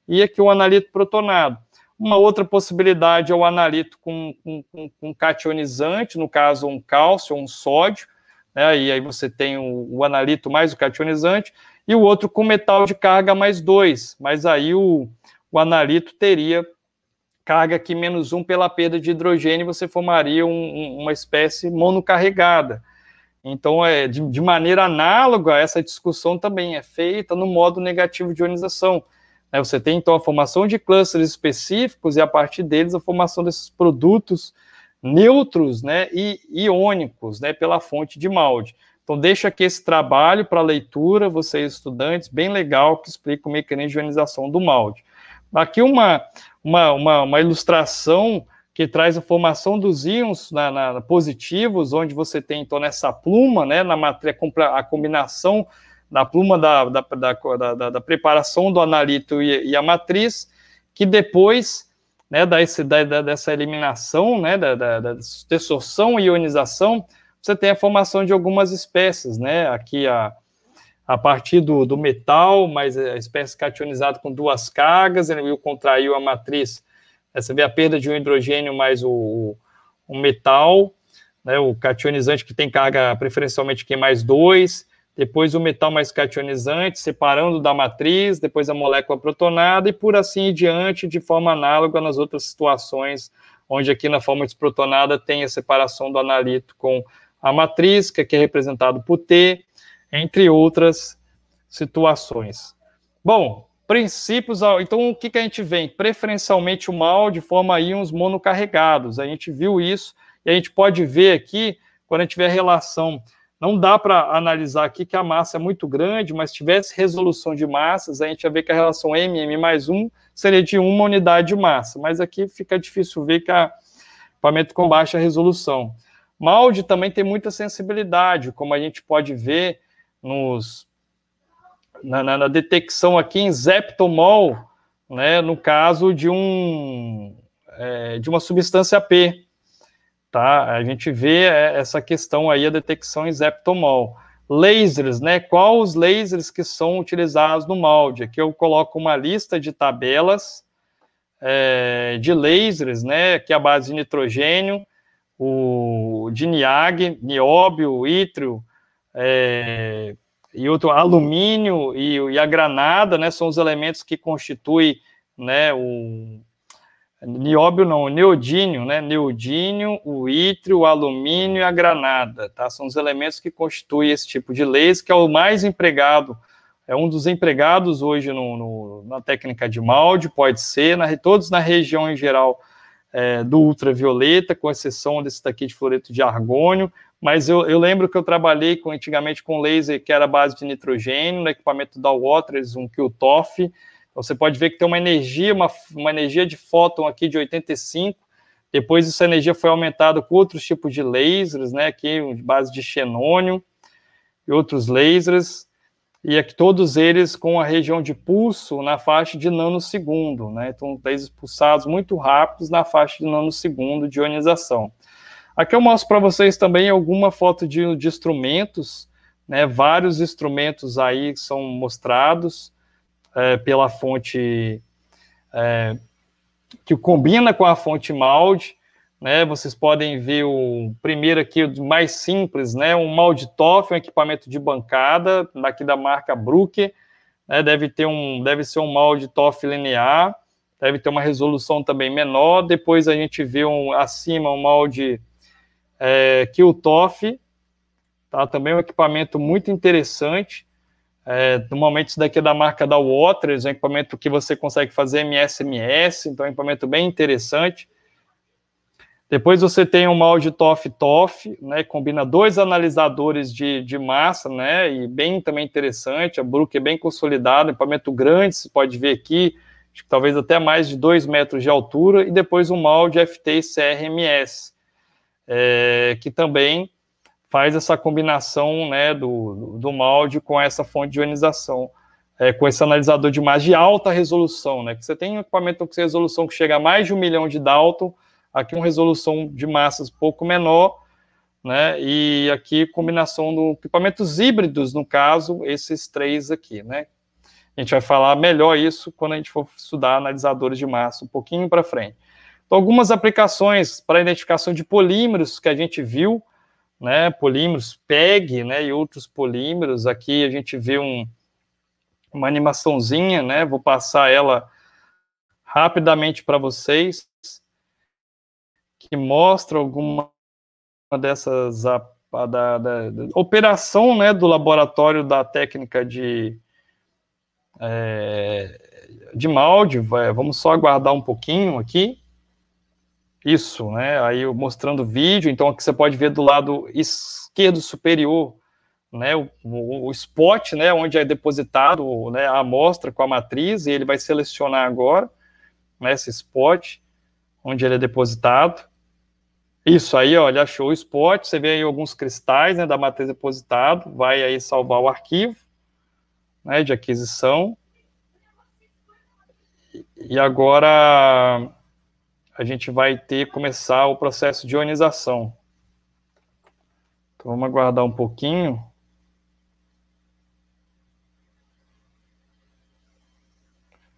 e aqui o analito protonado. Uma outra possibilidade é o analito com, com, com, com cationizante, no caso um cálcio, um sódio, né? E aí você tem o, o analito mais o cationizante, e o outro com metal de carga mais dois. Mas aí o, o analito teria carga aqui menos um pela perda de hidrogênio, você formaria um, um, uma espécie monocarregada. Então, é, de, de, maneira análoga, essa discussão também é feita no modo negativo de ionização. Né? você tem, então, a formação de clusters específicos e, a partir deles, a formação desses produtos neutros né, e iônicos né, pela fonte de Malde. Então, deixa aqui esse trabalho para leitura, vocês estudantes, bem legal, que explica o mecanismo de ionização do Malde. Aqui uma, uma, uma, uma ilustração que traz a formação dos íons na, na, positivos, onde você tem, então, nessa pluma, né, na matéria a combinação da pluma da, da, da, da, preparação do analito e, e a matriz, que depois né, da, da, dessa eliminação, né, da, da, da e ionização, você tem a formação de algumas espécies, né, aqui a, a partir do, do metal, mas é, a espécie cationizada com duas cargas, ele né, contraiu a matriz, é, você vê a perda de um hidrogênio mais o, o metal, né, o cationizante que tem carga preferencialmente Q mais 2, depois o metal mais cationizante, separando da matriz, depois a molécula protonada e por assim em diante, de forma análoga nas outras situações, onde aqui na forma desprotonada tem a separação do analito com a matriz, que aqui é representado por T, entre outras situações. Bom, princípios, então o que, que a gente vem? Preferencialmente o mal de forma íons monocarregados, a gente viu isso, e a gente pode ver aqui, quando a gente vê a relação não dá para analisar aqui que a massa é muito grande, mas tivesse resolução de massas, a gente ia ver que a relação MM mais 1 seria de uma unidade de massa. Mas aqui fica difícil ver que a equipamento com baixa resolução. Malde também tem muita sensibilidade, como a gente pode ver nos, na, na, na detecção aqui em zeptomol, né, no caso de, um, é, de uma substância P tá? A gente vê é, essa questão aí, a detecção em zeptomol. Lasers, né? Quais os lasers que são utilizados no molde? Aqui eu coloco uma lista de tabelas é, de lasers, né? Aqui a base de nitrogênio, o de niag, nióbio, ítrio, é, e outro alumínio e, e, a granada, né? São os elementos que constituem, né? O, Nióbio não, neodínio, né? Neodínio, o ítrio, o alumínio e a granada, tá? São os elementos que constituem esse tipo de laser, que é o mais empregado, é um dos empregados hoje no, no, na técnica de molde, pode ser, na, todos na região em geral é, do ultravioleta, com exceção desse daqui de fluoreto de argônio, mas eu, eu, lembro que eu trabalhei com, antigamente com laser que era base de nitrogênio, no equipamento da Waters, um kiltoff você pode ver que tem uma energia, uma, uma energia de fóton aqui de 85. Depois essa energia foi aumentada com outros tipos de lasers, né? Aqui base de xenônio e outros lasers. E aqui todos eles com a região de pulso na faixa de nanosegundo, né? Então, lasers pulsados muito rápidos na faixa de nanosegundo de ionização. Aqui eu mostro para vocês também alguma foto de, de instrumentos, né? Vários instrumentos aí são mostrados é, pela fonte é, que combina com a fonte MALD. Né? Vocês podem ver o primeiro aqui, o mais simples, né? um MALD TOF, um equipamento de bancada, daqui da marca Brooker. Né? Deve, ter um, deve ser um MALD TOF linear, deve ter uma resolução também menor. Depois a gente vê um, acima um MALD é, Tof, tá? também um equipamento muito interessante. É, normalmente isso daqui é da marca da Waters, é um equipamento que você consegue fazer MSMS, então é um equipamento bem interessante. Depois você tem um molde TOF-TOF, né, combina dois analisadores de, de massa, né, e bem também interessante, a Brook é bem consolidada, equipamento grande, você pode ver aqui, acho que talvez até mais de dois metros de altura, e depois um molde FT-CRMS, é, que também faz essa combinação né, do, do molde com essa fonte de ionização, é, com esse analisador de imagem de alta resolução, né? Que você tem um equipamento com resolução que chega a mais de um milhão de Dalton, aqui uma resolução de massas pouco menor, né? E aqui combinação do equipamentos híbridos, no caso, esses três aqui, né? A gente vai falar melhor isso quando a gente for estudar analisadores de massa um pouquinho para frente. Então, algumas aplicações para identificação de polímeros que a gente viu, né, polímeros, PEG, né, e outros polímeros. Aqui a gente vê um, uma animaçãozinha, né, vou passar ela rapidamente para vocês, que mostra alguma dessas a, a, da, da, da, operação, né, do laboratório da técnica de é, de Maldi, vamos só aguardar um pouquinho aqui isso, né? Aí mostrando o vídeo, então aqui você pode ver do lado esquerdo superior, né? O, o, o spot, né? Onde é depositado né, a amostra com a matriz, e ele vai selecionar agora né, esse spot, onde ele é depositado. Isso aí, ó, ele achou o spot, você vê aí alguns cristais né, da matriz depositado, vai aí salvar o arquivo né, de aquisição. E agora a gente vai ter começar o processo de ionização. Então vamos aguardar um pouquinho.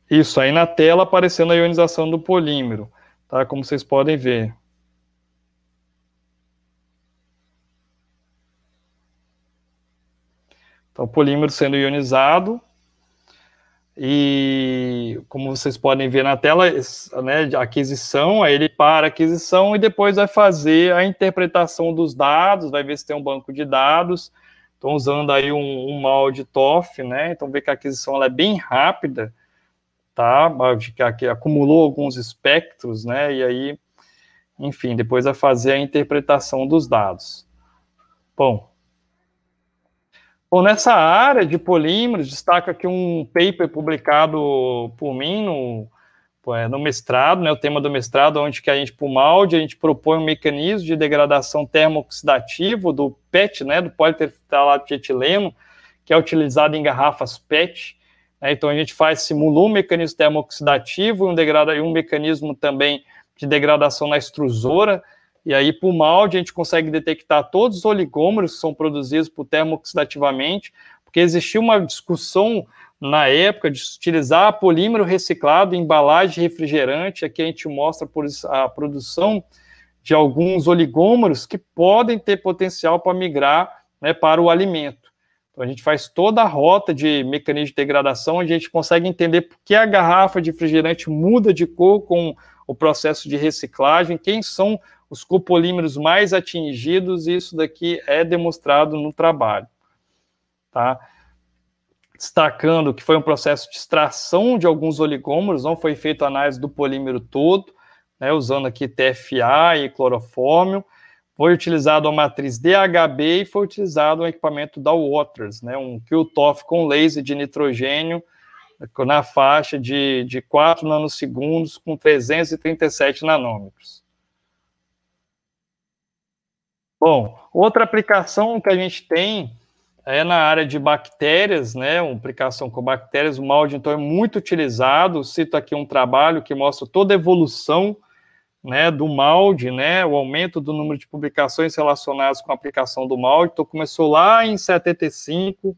Isso, aí na tela aparecendo a ionização do polímero, tá? Como vocês podem ver. Então, o polímero sendo ionizado, e como vocês podem ver na tela, né, aquisição, aí ele para a aquisição e depois vai fazer a interpretação dos dados, vai ver se tem um banco de dados. Estão usando aí um, um molde TOF, né? Então vê que a aquisição ela é bem rápida, tá? Que acumulou alguns espectros, né? E aí, enfim, depois vai fazer a interpretação dos dados. Bom, Bom, nessa área de polímeros, destaca aqui um paper publicado por mim no, é, no mestrado, né, o tema do mestrado, onde que a gente, por MALDI, a gente propõe um mecanismo de degradação termooxidativo do PET, né, do polietilfitalato de etileno, que é utilizado em garrafas PET. Né, então, a gente faz, simula um mecanismo termooxidativo e um, degrada, e um mecanismo também de degradação na extrusora, e aí, por MALD, a gente consegue detectar todos os oligômeros que são produzidos por termooxidativamente, porque existia uma discussão na época de utilizar polímero reciclado em embalagem de refrigerante. Aqui a gente mostra a produção de alguns oligômeros que podem ter potencial para migrar né, para o alimento. Então, a gente faz toda a rota de mecanismo de degradação, a gente consegue entender por que a garrafa de refrigerante muda de cor com o processo de reciclagem, quem são os copolímeros mais atingidos, isso daqui é demonstrado no trabalho. Tá? Destacando que foi um processo de extração de alguns oligômeros, não foi feita análise do polímero todo, né, usando aqui TFA e clorofórmio, foi utilizado a matriz DHB e foi utilizado um equipamento da Waters, né, um QTOF com laser de nitrogênio na faixa de, de 4 nanosegundos com 337 nanômetros. Bom, outra aplicação que a gente tem é na área de bactérias, né? Uma aplicação com bactérias, o molde então é muito utilizado. Cito aqui um trabalho que mostra toda a evolução né, do MALD, né, o aumento do número de publicações relacionadas com a aplicação do MALD, então começou lá em 75,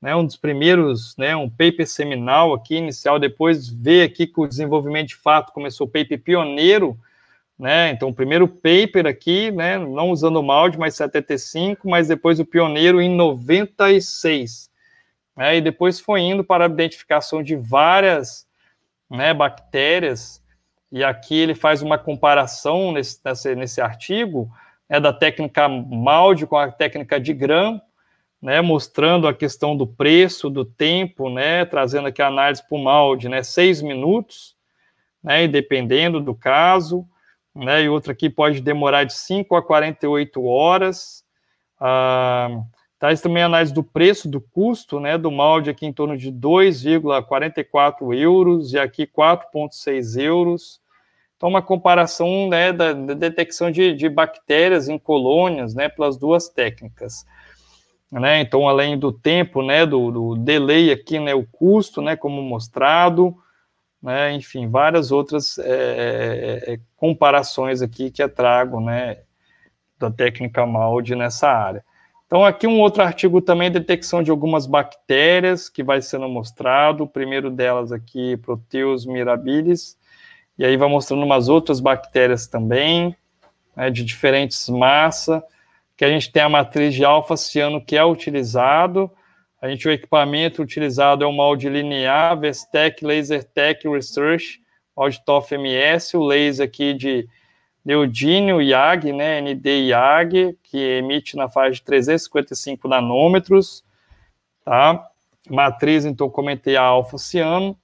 né, um dos primeiros, né, um paper seminal aqui inicial, depois vê aqui que o desenvolvimento de fato começou o paper pioneiro né? Então, o primeiro paper aqui, né, não usando o MALDI, mas 75, mas depois o pioneiro em 96. Né? E depois foi indo para a identificação de várias né, bactérias, e aqui ele faz uma comparação nesse, nesse, nesse artigo né, da técnica MALDI com a técnica de Gram, né, mostrando a questão do preço, do tempo, né, trazendo aqui a análise para o MALDI, né, seis minutos, né, dependendo do caso, né? E outra aqui pode demorar de 5 a 48 horas. Ah, traz tá? também a é análise do preço, do custo, né? Do molde aqui em torno de 2,44 euros e aqui 4,6 euros. Então, uma comparação né, da, da detecção de, de, bactérias em colônias, né? Pelas duas técnicas. Né, então, além do tempo, né, do, do delay aqui, né, o custo, né, como mostrado, né, enfim, várias outras é, é, é comparações aqui que eu trago né, da técnica MALDI nessa área. Então, aqui um outro artigo também, detecção de algumas bactérias que vai sendo mostrado, o primeiro delas aqui, Proteus mirabilis, e aí vai mostrando umas outras bactérias também, né, de diferentes massas, que a gente tem a matriz de alfa-ciano que é utilizado, a gente, o equipamento utilizado é o molde linear, Vestec, LaserTech Research, molde TOF MS, o laser aqui de neodínio IAG, né, ND yag que emite na faixa de 355 nanômetros, tá? Matriz, então, comentei é a alfa-ciano.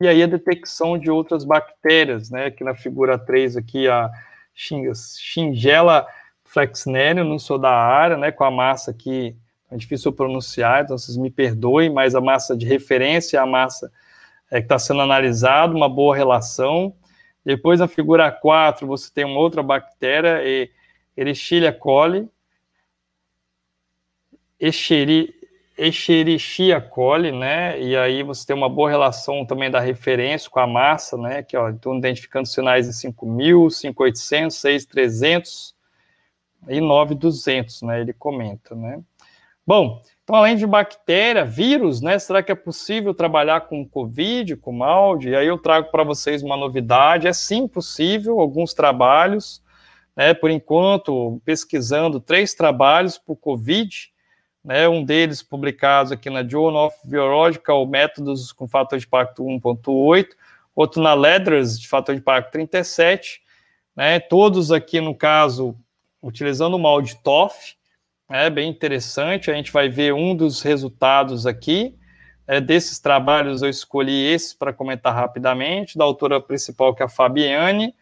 E aí a detecção de outras bactérias, né, que na figura 3 aqui, a Xingela flexnerium, não sou da área, né, com a massa aqui é difícil pronunciar, então vocês me perdoem, mas a massa de referência é a massa é, que está sendo analisada, uma boa relação. Depois, na figura 4, você tem uma outra bactéria, e coli, Escheri, coli, né? E aí você tem uma boa relação também da referência com a massa, né? Que ó, então identificando sinais de 5.000, 5.800, 6.300 e 9.200, né? Ele comenta, né? Bom, então além de bactéria, vírus, né? Será que é possível trabalhar com Covid, com MALD? E aí eu trago para vocês uma novidade. É sim possível alguns trabalhos, né? Por enquanto, pesquisando três trabalhos por Covid, né? Um deles publicado aqui na Journal of Biological Methods com fator de impacto 1.8, outro na Letters de fator de impacto 37, né? Todos aqui, no caso, utilizando o MALD TOF, é bem interessante. A gente vai ver um dos resultados aqui. É, desses trabalhos, eu escolhi esse para comentar rapidamente, da autora principal, que é a Fabiane,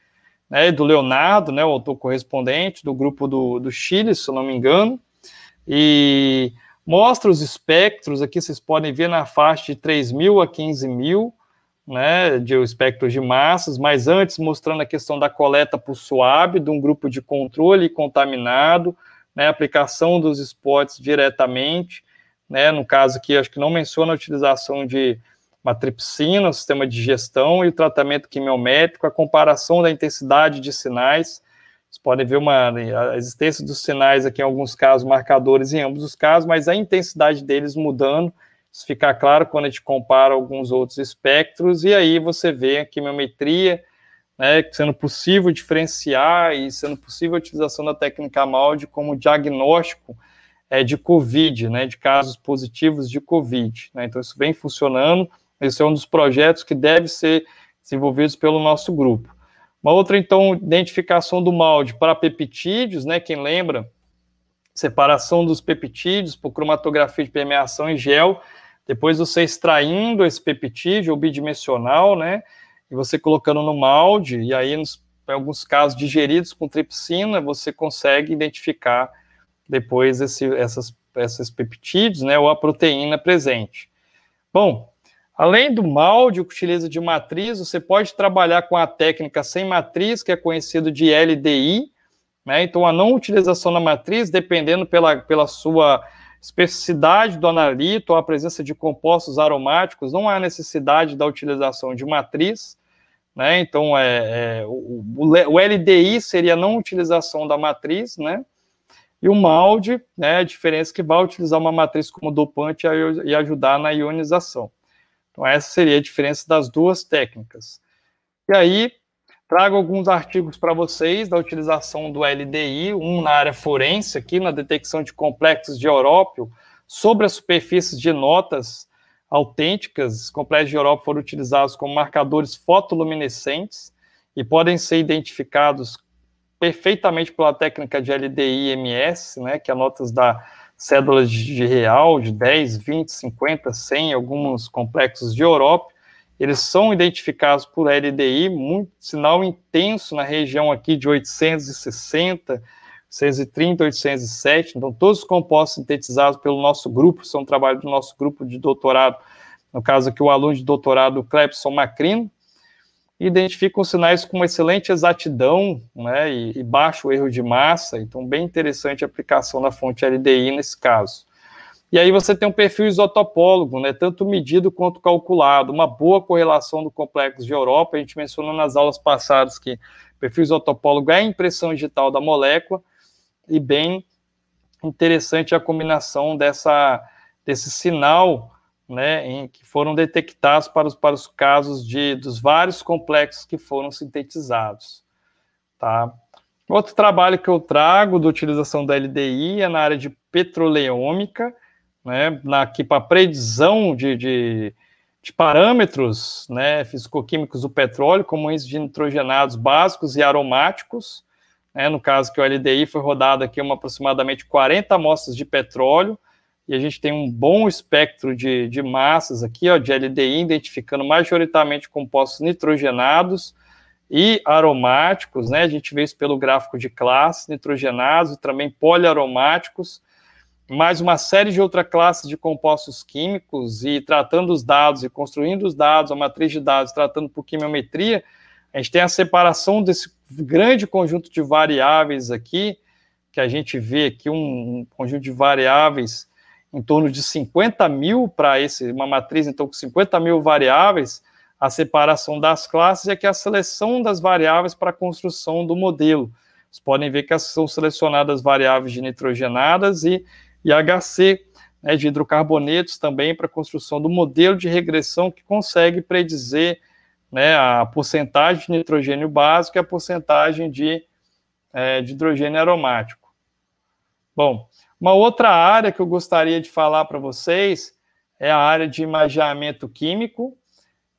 né, do Leonardo, né, o autor correspondente do grupo do, do Chile, se eu não me engano, e mostra os espectros aqui, vocês podem ver na faixa de 3 mil a 15 mil, né, de espectros de massas, mas antes mostrando a questão da coleta por SWAB, de um grupo de controle contaminado, né, aplicação dos esportes diretamente, né, no caso aqui, acho que não menciona a utilização de matripsina, o sistema de gestão e o tratamento quimiométrico, a comparação da intensidade de sinais, vocês podem ver uma, né, a existência dos sinais aqui em alguns casos, marcadores em ambos os casos, mas a intensidade deles mudando, isso fica claro quando a gente compara alguns outros espectros, e aí você vê a quimiometria, né, sendo possível diferenciar e sendo possível a utilização da técnica MALDI como diagnóstico é, de COVID, né, de casos positivos de COVID. Né, então, isso vem funcionando, esse é um dos projetos que deve ser desenvolvido pelo nosso grupo. Uma outra, então, identificação do MALDI para peptídeos, né, quem lembra, separação dos peptídeos por cromatografia de permeação em gel, depois você extraindo esse peptídeo bidimensional, né, e você colocando no molde, e aí, nos, em alguns casos digeridos com tripsina, você consegue identificar depois esse, essas, essas peptídeos, né, ou a proteína presente. Bom, além do malde que utiliza de matriz, você pode trabalhar com a técnica sem matriz, que é conhecido de LDI, né, então a não utilização da matriz, dependendo pela, pela sua especificidade do analito, a presença de compostos aromáticos, não há necessidade da utilização de matriz, né? Então, é, é o, o, LDI seria a não utilização da matriz, né? E o molde, né, a diferença é que vai utilizar uma matriz como dopante e, ajudar na ionização. Então, essa seria a diferença das duas técnicas. E aí, trago alguns artigos para vocês da utilização do LDI, um na área forense, aqui na detecção de complexos de orópio sobre as superfícies de notas autênticas complexos de Europa foram utilizados como marcadores fotoluminescentes e podem ser identificados perfeitamente pela técnica de LDI-MS, né, que é notas da cédulas de real, de 10, 20, 50, 100, alguns complexos de Europa, eles são identificados por LDI, muito sinal intenso na região aqui de 860, 630, 807. Então, todos os compostos sintetizados pelo nosso grupo, são trabalho do nosso grupo de doutorado, no caso aqui o aluno de doutorado Clepson Macrino, identificam os sinais com uma excelente exatidão né, e, e baixo erro de massa, então bem interessante a aplicação da fonte LDI nesse caso. E aí você tem um perfil isotopólogo, né, tanto medido quanto calculado, uma boa correlação do complexo de Europa, a gente mencionou nas aulas passadas que perfil isotopólogo é a impressão digital da molécula, e bem interessante a combinação dessa, desse sinal né, em que foram detectados para os, para os casos de, dos vários complexos que foram sintetizados. Tá? Outro trabalho que eu trago da utilização da LDI é na área de petroleômica, né, na, aqui para previsão de, de, de, parâmetros né, fisicoquímicos do petróleo, como de nitrogenados básicos e aromáticos, né, no caso que o LDI foi rodado aqui uma aproximadamente 40 amostras de petróleo, e a gente tem um bom espectro de, de massas aqui, ó, de LDI, identificando majoritariamente compostos nitrogenados e aromáticos, né? A gente vê isso pelo gráfico de classe, nitrogenados e também poliaromáticos, mais uma série de outra classe de compostos químicos e tratando os dados e construindo os dados, a matriz de dados, tratando por quimiometria, a gente tem a separação desse grande conjunto de variáveis aqui, que a gente vê aqui um, um conjunto de variáveis em torno de 50 mil para esse, uma matriz, então, com 50 mil variáveis, a separação das classes é que é a seleção das variáveis para a construção do modelo. Vocês podem ver que são selecionadas variáveis de nitrogenadas e, e HC, né, de hidrocarbonetos também, para a construção do modelo de regressão que consegue predizer né, a porcentagem de nitrogênio básico e a porcentagem de, é, de hidrogênio aromático. Bom, uma outra área que eu gostaria de falar para vocês é a área de imageamento químico.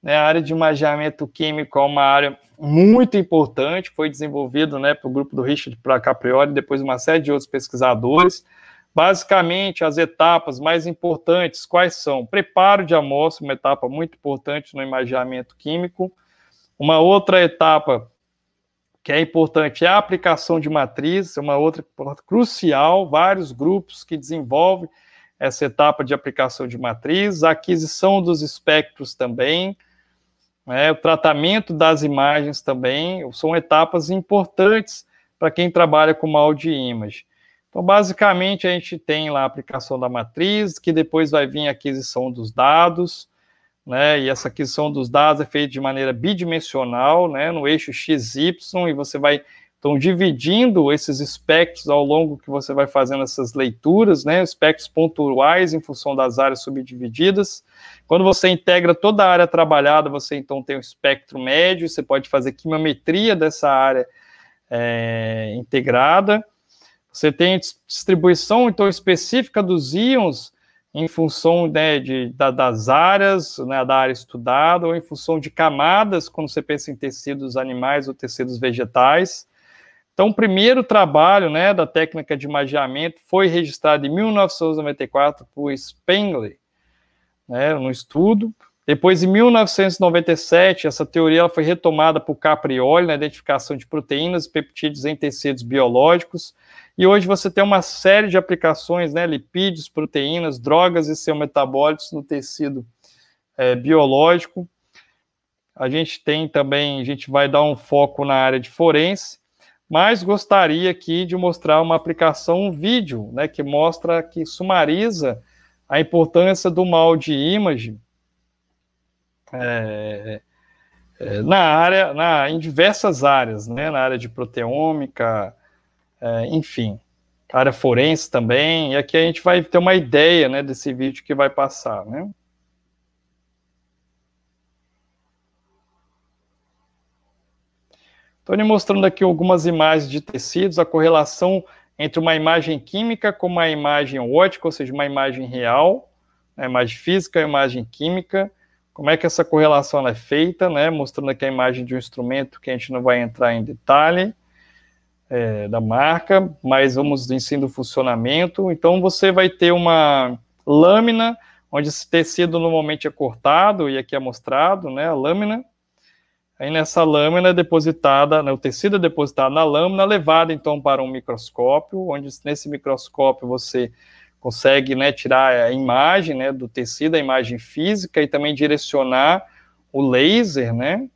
Né, a área de imageamento químico é uma área muito importante, foi desenvolvido né, pelo grupo do Richard para e depois uma série de outros pesquisadores Basicamente, as etapas mais importantes, quais são? Preparo de amostra, uma etapa muito importante no imaginamento químico. Uma outra etapa que é importante é a aplicação de matriz, é uma outra crucial, vários grupos que desenvolvem essa etapa de aplicação de matriz, a aquisição dos espectros também, né, o tratamento das imagens também, são etapas importantes para quem trabalha com mal de imagem. Então, basicamente, a gente tem lá a aplicação da matriz, que depois vai vir a aquisição dos dados, né? E essa aquisição dos dados é feita de maneira bidimensional, né? No eixo XY, e você vai então dividindo esses espectros ao longo que você vai fazendo essas leituras, né? Espectros pontuais em função das áreas subdivididas. Quando você integra toda a área trabalhada, você então tem um espectro médio, você pode fazer quimiometria dessa área é, integrada. Você tem distribuição então específica dos íons em função né, de, da, das áreas, né, da área estudada, ou em função de camadas, quando você pensa em tecidos animais ou tecidos vegetais. Então, o primeiro trabalho né, da técnica de magiamento foi registrado em 1994 por Spengler, né, no estudo. Depois, em 1997, essa teoria foi retomada por Caprioli na identificação de proteínas e peptídeos em tecidos biológicos. E hoje você tem uma série de aplicações, né, lipídios, proteínas, drogas e seus metabólitos no tecido é, biológico. A gente tem também, a gente vai dar um foco na área de forense, mas gostaria aqui de mostrar uma aplicação, um vídeo, né, que mostra, que sumariza a importância do mal de imagem é, é, na área, na, em diversas áreas, né, na área de proteômica, é, enfim, área forense também, e aqui a gente vai ter uma ideia, né, desse vídeo que vai passar, né. Estou lhe mostrando aqui algumas imagens de tecidos, a correlação entre uma imagem química com uma imagem ótica, ou seja, uma imagem real, né, a imagem física, imagem química, como é que essa correlação é feita, né, mostrando aqui a imagem de um instrumento que a gente não vai entrar em detalhe, é, da marca, mas vamos ensinar o funcionamento. Então você vai ter uma lâmina onde esse tecido normalmente é cortado e aqui é mostrado, né, a lâmina. Aí nessa lâmina é depositada, né, o tecido é depositado na lâmina, levado então para um microscópio, onde nesse microscópio você consegue né, tirar a imagem né, do tecido, a imagem física, e também direcionar o laser né,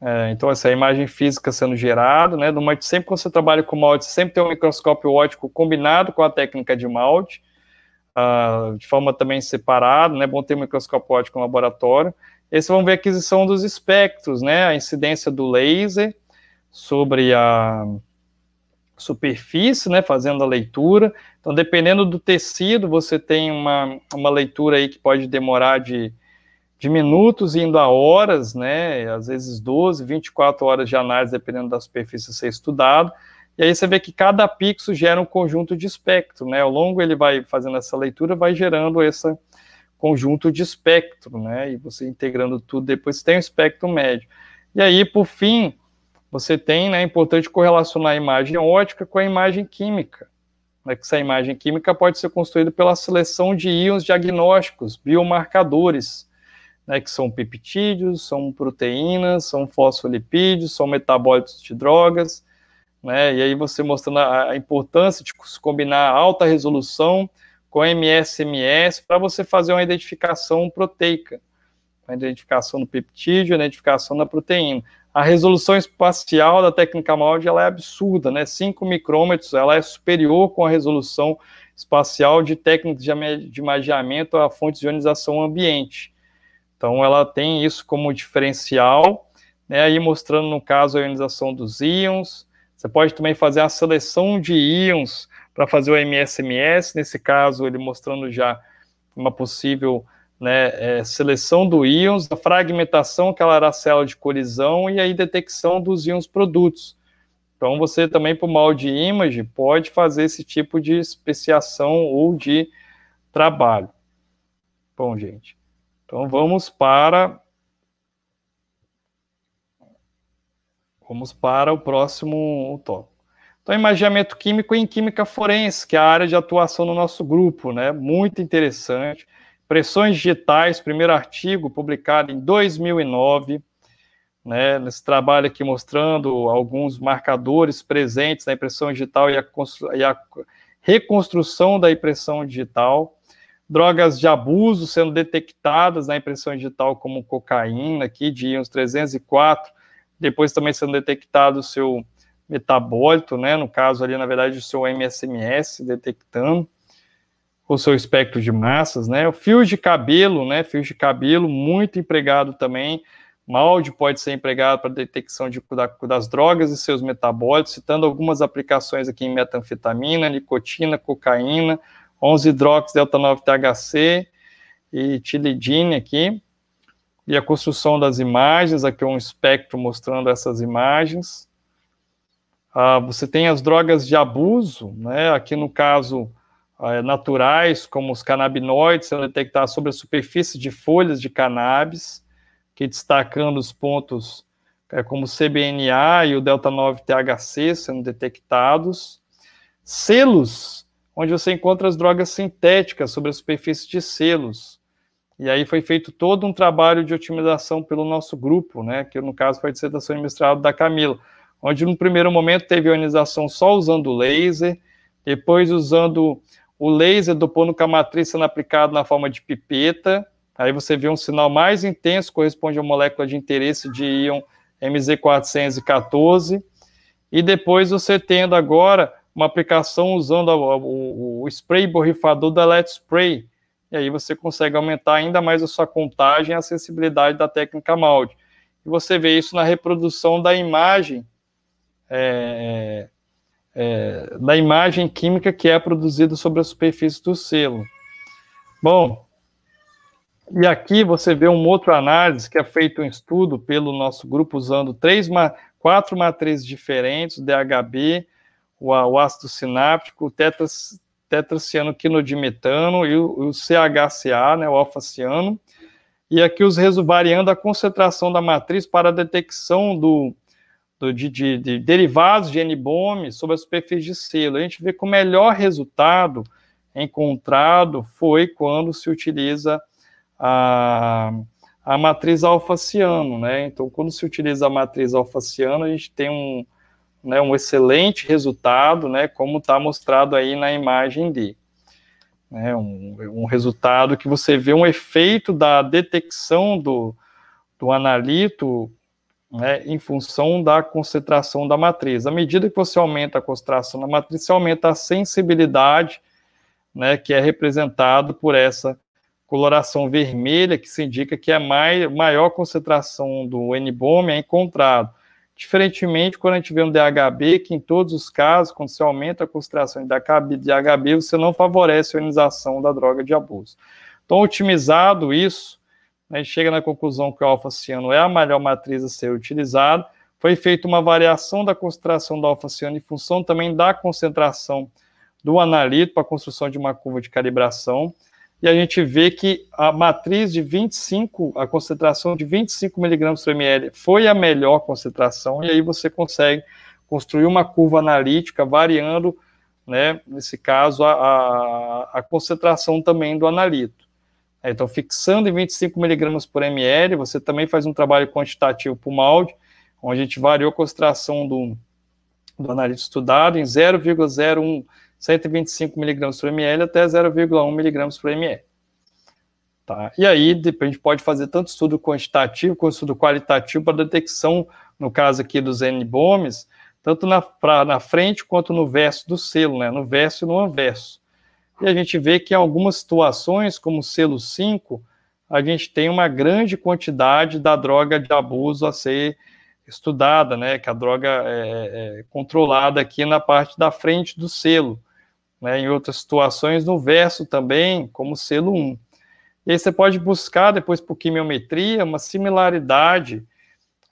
é, então, essa assim, imagem física sendo gerada, né? do molde, sempre quando você trabalha com molde, sempre tem um microscópio ótico combinado com a técnica de molde, uh, ah, de forma também separada, né? Bom ter um microscópio ótico no laboratório. Esse vão ver a aquisição dos espectros, né? A incidência do laser sobre a superfície, né? Fazendo a leitura. Então, dependendo do tecido, você tem uma, uma leitura aí que pode demorar de de minutos indo a horas, né? Às vezes 12, 24 horas de análise, dependendo da superfície a ser estudado. E aí você vê que cada pixel gera um conjunto de espectro, né? Ao longo ele vai fazendo essa leitura, vai gerando esse conjunto de espectro, né? E você integrando tudo, depois tem o espectro médio. E aí, por fim, você tem, né? É importante correlacionar a imagem ótica com a imagem química. Né, que essa imagem química pode ser construída pela seleção de íons diagnósticos, biomarcadores, né, que são peptídeos, são proteínas, são fosfolipídios, são metabólitos de drogas, né, e aí você mostrando a, a importância de combinar alta resolução com MSMS para você fazer uma identificação proteica, a identificação do peptídeo, a identificação da proteína. A resolução espacial da técnica MALD ela é absurda, né? 5 micrômetros, ela é superior com a resolução espacial de técnicas de imageamento a fontes de ionização ambiente. Então, ela tem isso como diferencial, né, aí mostrando, no caso, a ionização dos íons. Você pode também fazer a seleção de íons para fazer o MSMS, nesse caso, ele mostrando já uma possível né, é, seleção do íons, a fragmentação que ela era a célula de colisão e aí detecção dos íons produtos. Então, você também, por mal de imagem, pode fazer esse tipo de especiação ou de trabalho. Bom, gente. Então vamos para vamos para o próximo tópico. Então, imaginamento químico em química forense, que é a área de atuação do nosso grupo, né? Muito interessante. Pressões digitais, primeiro artigo publicado em 2009, né? Nesse trabalho aqui mostrando alguns marcadores presentes na impressão digital e a, e a reconstrução da impressão digital drogas de abuso sendo detectadas na impressão digital como cocaína, aqui de uns 304, depois também sendo detectado o seu metabólito, né, no caso ali, na verdade, o seu MSMS detectando o seu espectro de massas, né, o fio de cabelo, né, fio de cabelo muito empregado também, molde pode ser empregado para detecção de, da, das drogas e seus metabólitos, citando algumas aplicações aqui em metanfetamina, nicotina, cocaína, 11 drox delta 9 thc e tilidine aqui. E a construção das imagens, aqui um espectro mostrando essas imagens. Ah, você tem as drogas de abuso, né? aqui no caso, ah, é naturais, como os canabinoides, sendo detectados sobre a superfície de folhas de cannabis, que destacando os pontos é, como CBNA e o delta 9 THC sendo detectados. Selos onde você encontra as drogas sintéticas sobre a superfície de selos. E aí foi feito todo um trabalho de otimização pelo nosso grupo, né, que no caso foi a dissertação de mestrado da Camila, onde no primeiro momento teve ionização só usando laser, depois usando o laser dopando com a matriz sendo aplicado na forma de pipeta, aí você vê um sinal mais intenso, corresponde a uma molécula de interesse de íon MZ414, e depois você tendo agora uma aplicação usando a, o, o, spray borrifador da Let's Spray. E aí você consegue aumentar ainda mais a sua contagem e a sensibilidade da técnica MALDE. E você vê isso na reprodução da imagem, é, é, da imagem química que é produzida sobre a superfície do selo. Bom, e aqui você vê uma outra análise que é feito um estudo pelo nosso grupo usando três, quatro matrizes diferentes, DHB, o, o ácido sináptico, o tetras, tetracianoquinodimetano e o, o CHCA, né, o alfaciano. E aqui os variando a concentração da matriz para a detecção do, do de, de, de, derivados de sobre a superfície de selo. A gente vê que o melhor resultado encontrado foi quando se utiliza a, a matriz alfaciano, né? Então, quando se utiliza a matriz alfaciano, a gente tem um, né, um excelente resultado, né, como está mostrado aí na imagem D. Né, um, um, resultado que você vê um efeito da detecção do, do analito né, em função da concentração da matriz. À medida que você aumenta a concentração da matriz, você aumenta a sensibilidade, né, que é representado por essa coloração vermelha, que se indica que a é mai, maior concentração do N-bome é encontrado. Diferentemente, quando a gente vê um DHB, que em todos os casos, quando você aumenta a concentração de DHB, você não favorece a ionização da droga de abuso. Então, otimizado isso, né, a gente chega na conclusão que o alfa-ciano é a melhor matriz a ser utilizada. Foi feita uma variação da concentração do alfa-ciano em função também da concentração do analito para a construção de uma curva de calibração e a gente vê que a matriz de 25, a concentração de 25 miligramas por ml foi a melhor concentração, e aí você consegue construir uma curva analítica variando, né, nesse caso, a, a, a concentração também do analito. É, então, fixando em 25 miligramas por ml, você também faz um trabalho quantitativo para o MALD, onde a gente variou a concentração do, do analito estudado em 0,01 125 miligramas por ml até 0,1 miligramas por ml. Tá? E aí a gente pode fazer tanto estudo quantitativo quanto estudo qualitativo para detecção, no caso aqui dos N-bomes, tanto na, pra, na frente quanto no verso do selo, né? no verso e no anverso. E a gente vê que em algumas situações, como o selo 5, a gente tem uma grande quantidade da droga de abuso a ser estudada, né, que a droga é, é, controlada aqui na parte da frente do selo né, em outras situações, no verso também, como selo 1. E aí você pode buscar depois por quimiometria uma similaridade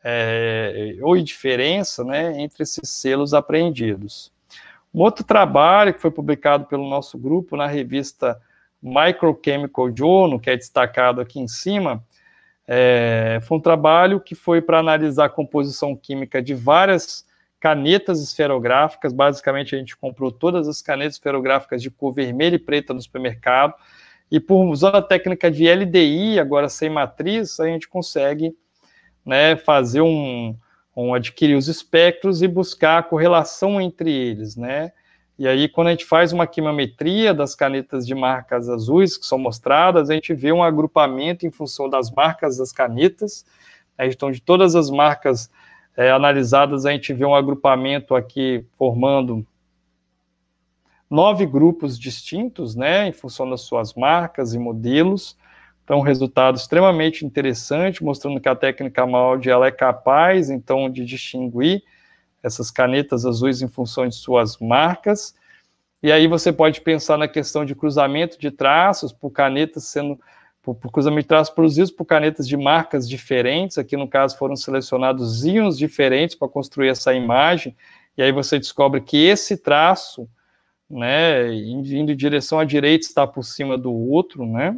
é, ou diferença né, entre esses selos apreendidos. Um outro trabalho que foi publicado pelo nosso grupo na revista Microchemical Journal, que é destacado aqui em cima, é, foi um trabalho que foi para analisar a composição química de várias canetas esferográficas. Basicamente, a gente comprou todas as canetas esferográficas de cor vermelha e preta no supermercado. E por usando a técnica de LDI, agora sem matriz, a gente consegue né, fazer um, um adquirir os espectros e buscar a correlação entre eles, né? E aí, quando a gente faz uma quimiometria das canetas de marcas azuis que são mostradas, a gente vê um agrupamento em função das marcas das canetas. Né? Então, de todas as marcas é, analisadas, a gente vê um agrupamento aqui formando nove grupos distintos, né, em função das suas marcas e modelos. Então, um resultado extremamente interessante, mostrando que a técnica Maldi ela é capaz, então, de distinguir essas canetas azuis em função de suas marcas. E aí você pode pensar na questão de cruzamento de traços por canetas sendo por, por cruzamento de traços produzidos por canetas de marcas diferentes, aqui no caso foram selecionados íons diferentes para construir essa imagem, e aí você descobre que esse traço, né, indo em direção à direita está por cima do outro, né,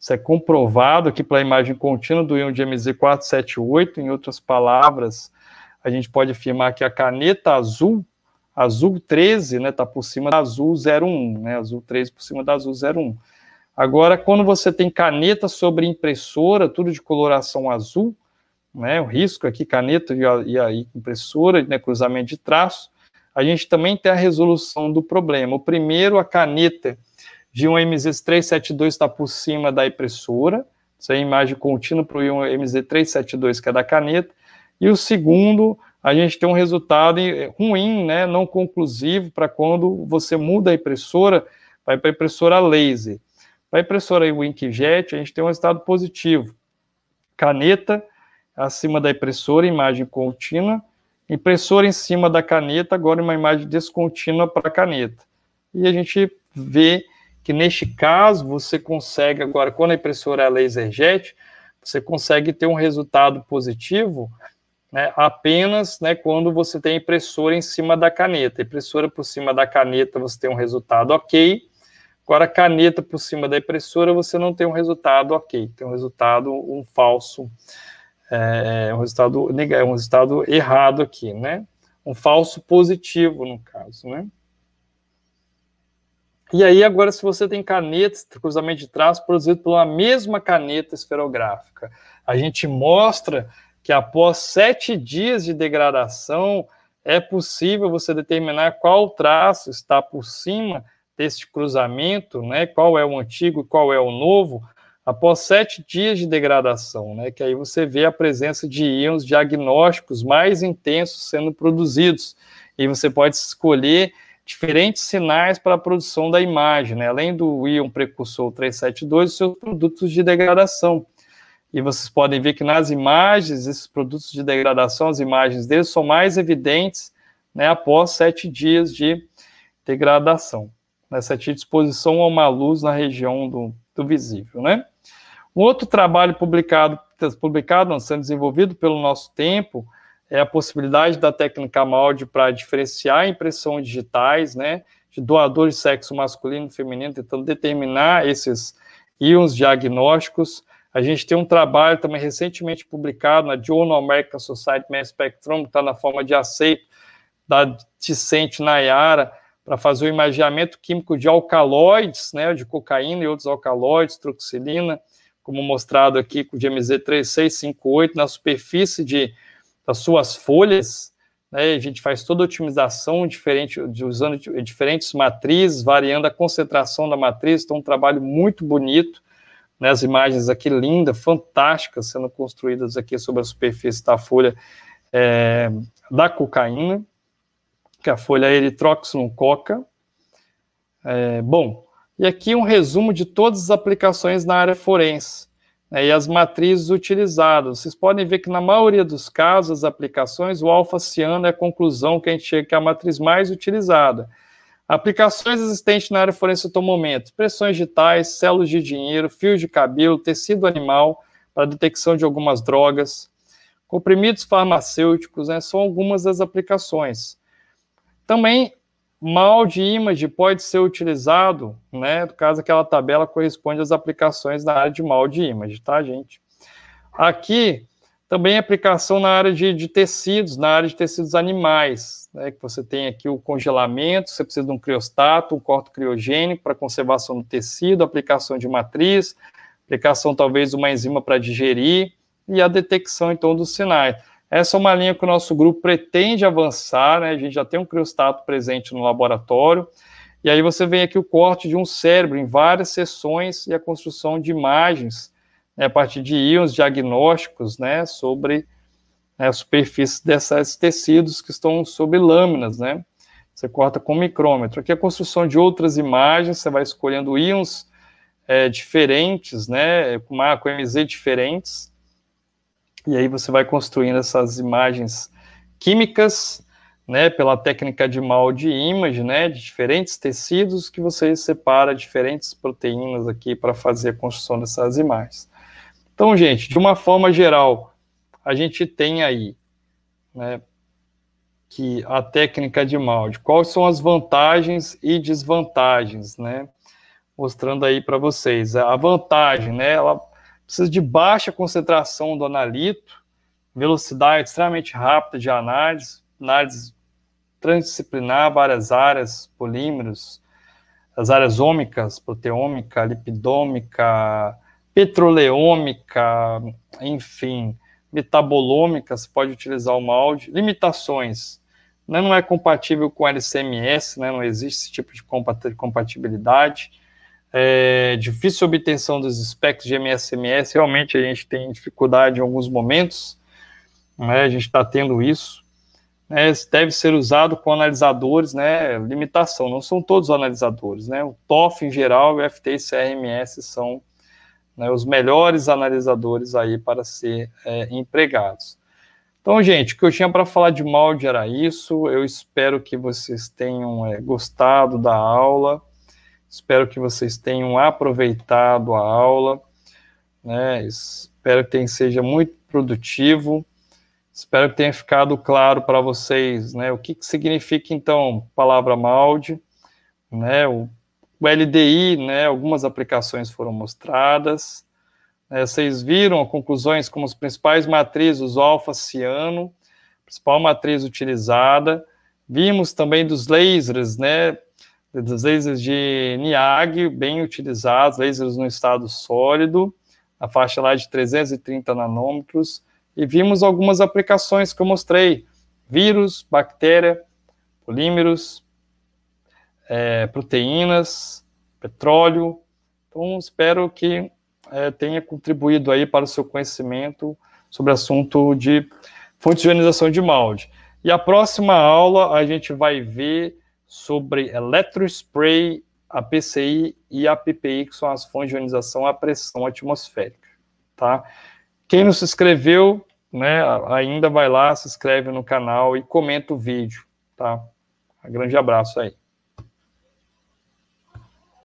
isso é comprovado aqui pela imagem contínua do íon de MZ478, em outras palavras, a gente pode afirmar que a caneta azul, azul 13, né, está por cima da azul 01, né, azul 13 por cima da azul 01. Agora, quando você tem caneta sobre impressora, tudo de coloração azul, né, o risco aqui, caneta e, aí e a impressora, né, cruzamento de traço, a gente também tem a resolução do problema. O primeiro, a caneta de um MZ372 está por cima da impressora, isso é a imagem contínua para o MZ372, que é da caneta, e o segundo, a gente tem um resultado eh, ruim, né, não conclusivo, para quando você muda a impressora, vai para a impressora laser. Para a impressora e o Inkjet, a gente tem um resultado positivo. Caneta acima da impressora, imagem contínua. Impressora em cima da caneta, agora uma imagem descontínua para a caneta. E a gente vê que neste caso você consegue agora quando a impressora é laserjet, você consegue ter um resultado positivo né, apenas né, quando você tem a impressora em cima da caneta. A impressora por cima da caneta você tem um resultado ok, Agora, caneta por cima da impressora, você não tem um resultado ok, tem um resultado, um falso, é, é um resultado é um resultado errado aqui, né? Um falso positivo, no caso, né? E aí, agora, se você tem canetas, cruzamento de traço, produzido pela mesma caneta esferográfica, a gente mostra que após sete dias de degradação, é possível você determinar qual traço está por cima desse cruzamento, né, qual é o antigo e qual é o novo, após sete dias de degradação, né, que aí você vê a presença de íons diagnósticos mais intensos sendo produzidos, e você pode escolher diferentes sinais para a produção da imagem, né, além do íon precursor 372, seus produtos de degradação. E vocês podem ver que nas imagens, esses produtos de degradação, as imagens deles são mais evidentes né, após sete dias de degradação nessa né? exposição a uma luz na região do, do visível, né? Um outro trabalho publicado, publicado, não, sendo desenvolvido pelo nosso tempo, é a possibilidade da técnica MALDI para diferenciar impressões digitais, né, de doadores de sexo masculino e feminino, tentando determinar esses íons diagnósticos. A gente tem um trabalho também recentemente publicado na Journal American Society Mass Spectrum, que está na forma de aceito, da Ticente Nayara, para fazer o imaginamento químico de alcaloides, né, de cocaína e outros alcaloides, truxilina, como mostrado aqui com o GMZ3658, na superfície de, das suas folhas, né, a gente faz toda a otimização diferente, usando diferentes matrizes, variando a concentração da matriz, então um trabalho muito bonito, né, as imagens aqui lindas, fantásticas, sendo construídas aqui sobre a superfície da folha é, da cocaína que a folha é Eritroxilon coca. É, bom, e aqui um resumo de todas as aplicações na área forense né, e as matrizes utilizadas. Vocês podem ver que na maioria dos casos, as aplicações, o alfa-ciano é a conclusão que a gente chega que é a matriz mais utilizada. Aplicações existentes na área forense até o momento: pressões digitais, células de dinheiro, fios de cabelo, tecido animal para detecção de algumas drogas, comprimidos farmacêuticos, né, são algumas das aplicações. Também, mal de Image pode ser utilizado, né, no caso aquela tabela corresponde às aplicações na área de mal de Image, tá, gente? Aqui, também aplicação na área de, de, tecidos, na área de tecidos animais, né, que você tem aqui o congelamento, você precisa de um criostato, um corto criogênico para conservação do tecido, aplicação de matriz, aplicação talvez de uma enzima para digerir e a detecção então dos sinais. Essa é uma linha que o nosso grupo pretende avançar, né? A gente já tem um criostato presente no laboratório. E aí você vem aqui o corte de um cérebro em várias sessões e a construção de imagens né, a partir de íons diagnósticos, né, sobre né, a superfície desses tecidos que estão sob lâminas, né? Você corta com micrômetro. Aqui a construção de outras imagens, você vai escolhendo íons é, diferentes, né, com, uma, com MZ diferentes, e aí você vai construindo essas imagens químicas, né, pela técnica de molde image, né, de diferentes tecidos que você separa diferentes proteínas aqui para fazer a construção dessas imagens. Então, gente, de uma forma geral, a gente tem aí, né, que a técnica de molde, quais são as vantagens e desvantagens, né? Mostrando aí para vocês. A vantagem, né, ela precisa de baixa concentração do analito, velocidade extremamente rápida de análise, análise transdisciplinar, várias áreas, polímeros, as áreas ômicas, proteômica, lipidômica, petroleômica, enfim, metabolômica, você pode utilizar o molde. Limitações, né, não é compatível com LCMS, né, não existe esse tipo de compatibilidade é, difícil obtenção dos specs de MSMS, realmente a gente tem dificuldade em alguns momentos, né, a gente está tendo isso. Né, deve ser usado com analisadores, né, limitação, não são todos os analisadores, né, o TOF em geral e o FT e CRMS são né, os melhores analisadores aí para ser é, empregados. Então, gente, o que eu tinha para falar de molde era isso, eu espero que vocês tenham é, gostado da aula, Espero que vocês tenham aproveitado a aula. Né? Espero que tenha, seja muito produtivo. Espero que tenha ficado claro para vocês né, o que, que significa, então, palavra MALDE, né, o, o, LDI, né, algumas aplicações foram mostradas. Né, vocês viram conclusões como as principais matrizes, alfa-ciano, principal matriz utilizada. Vimos também dos lasers, né, das lasers de NIAG, bem utilizados, lasers no estado sólido, a faixa lá de 330 nanômetros, e vimos algumas aplicações que eu mostrei, vírus, bactéria, polímeros, é, proteínas, petróleo. Então, espero que é, tenha contribuído aí para o seu conhecimento sobre o assunto de fontes de ionização de molde. E a próxima aula a gente vai ver sobre eletrospray, a PCI e a PPI, que são as fontes de ionização à pressão atmosférica, tá? Quem não se inscreveu, né, ainda vai lá, se inscreve no canal e comenta o vídeo, tá? Um grande abraço aí.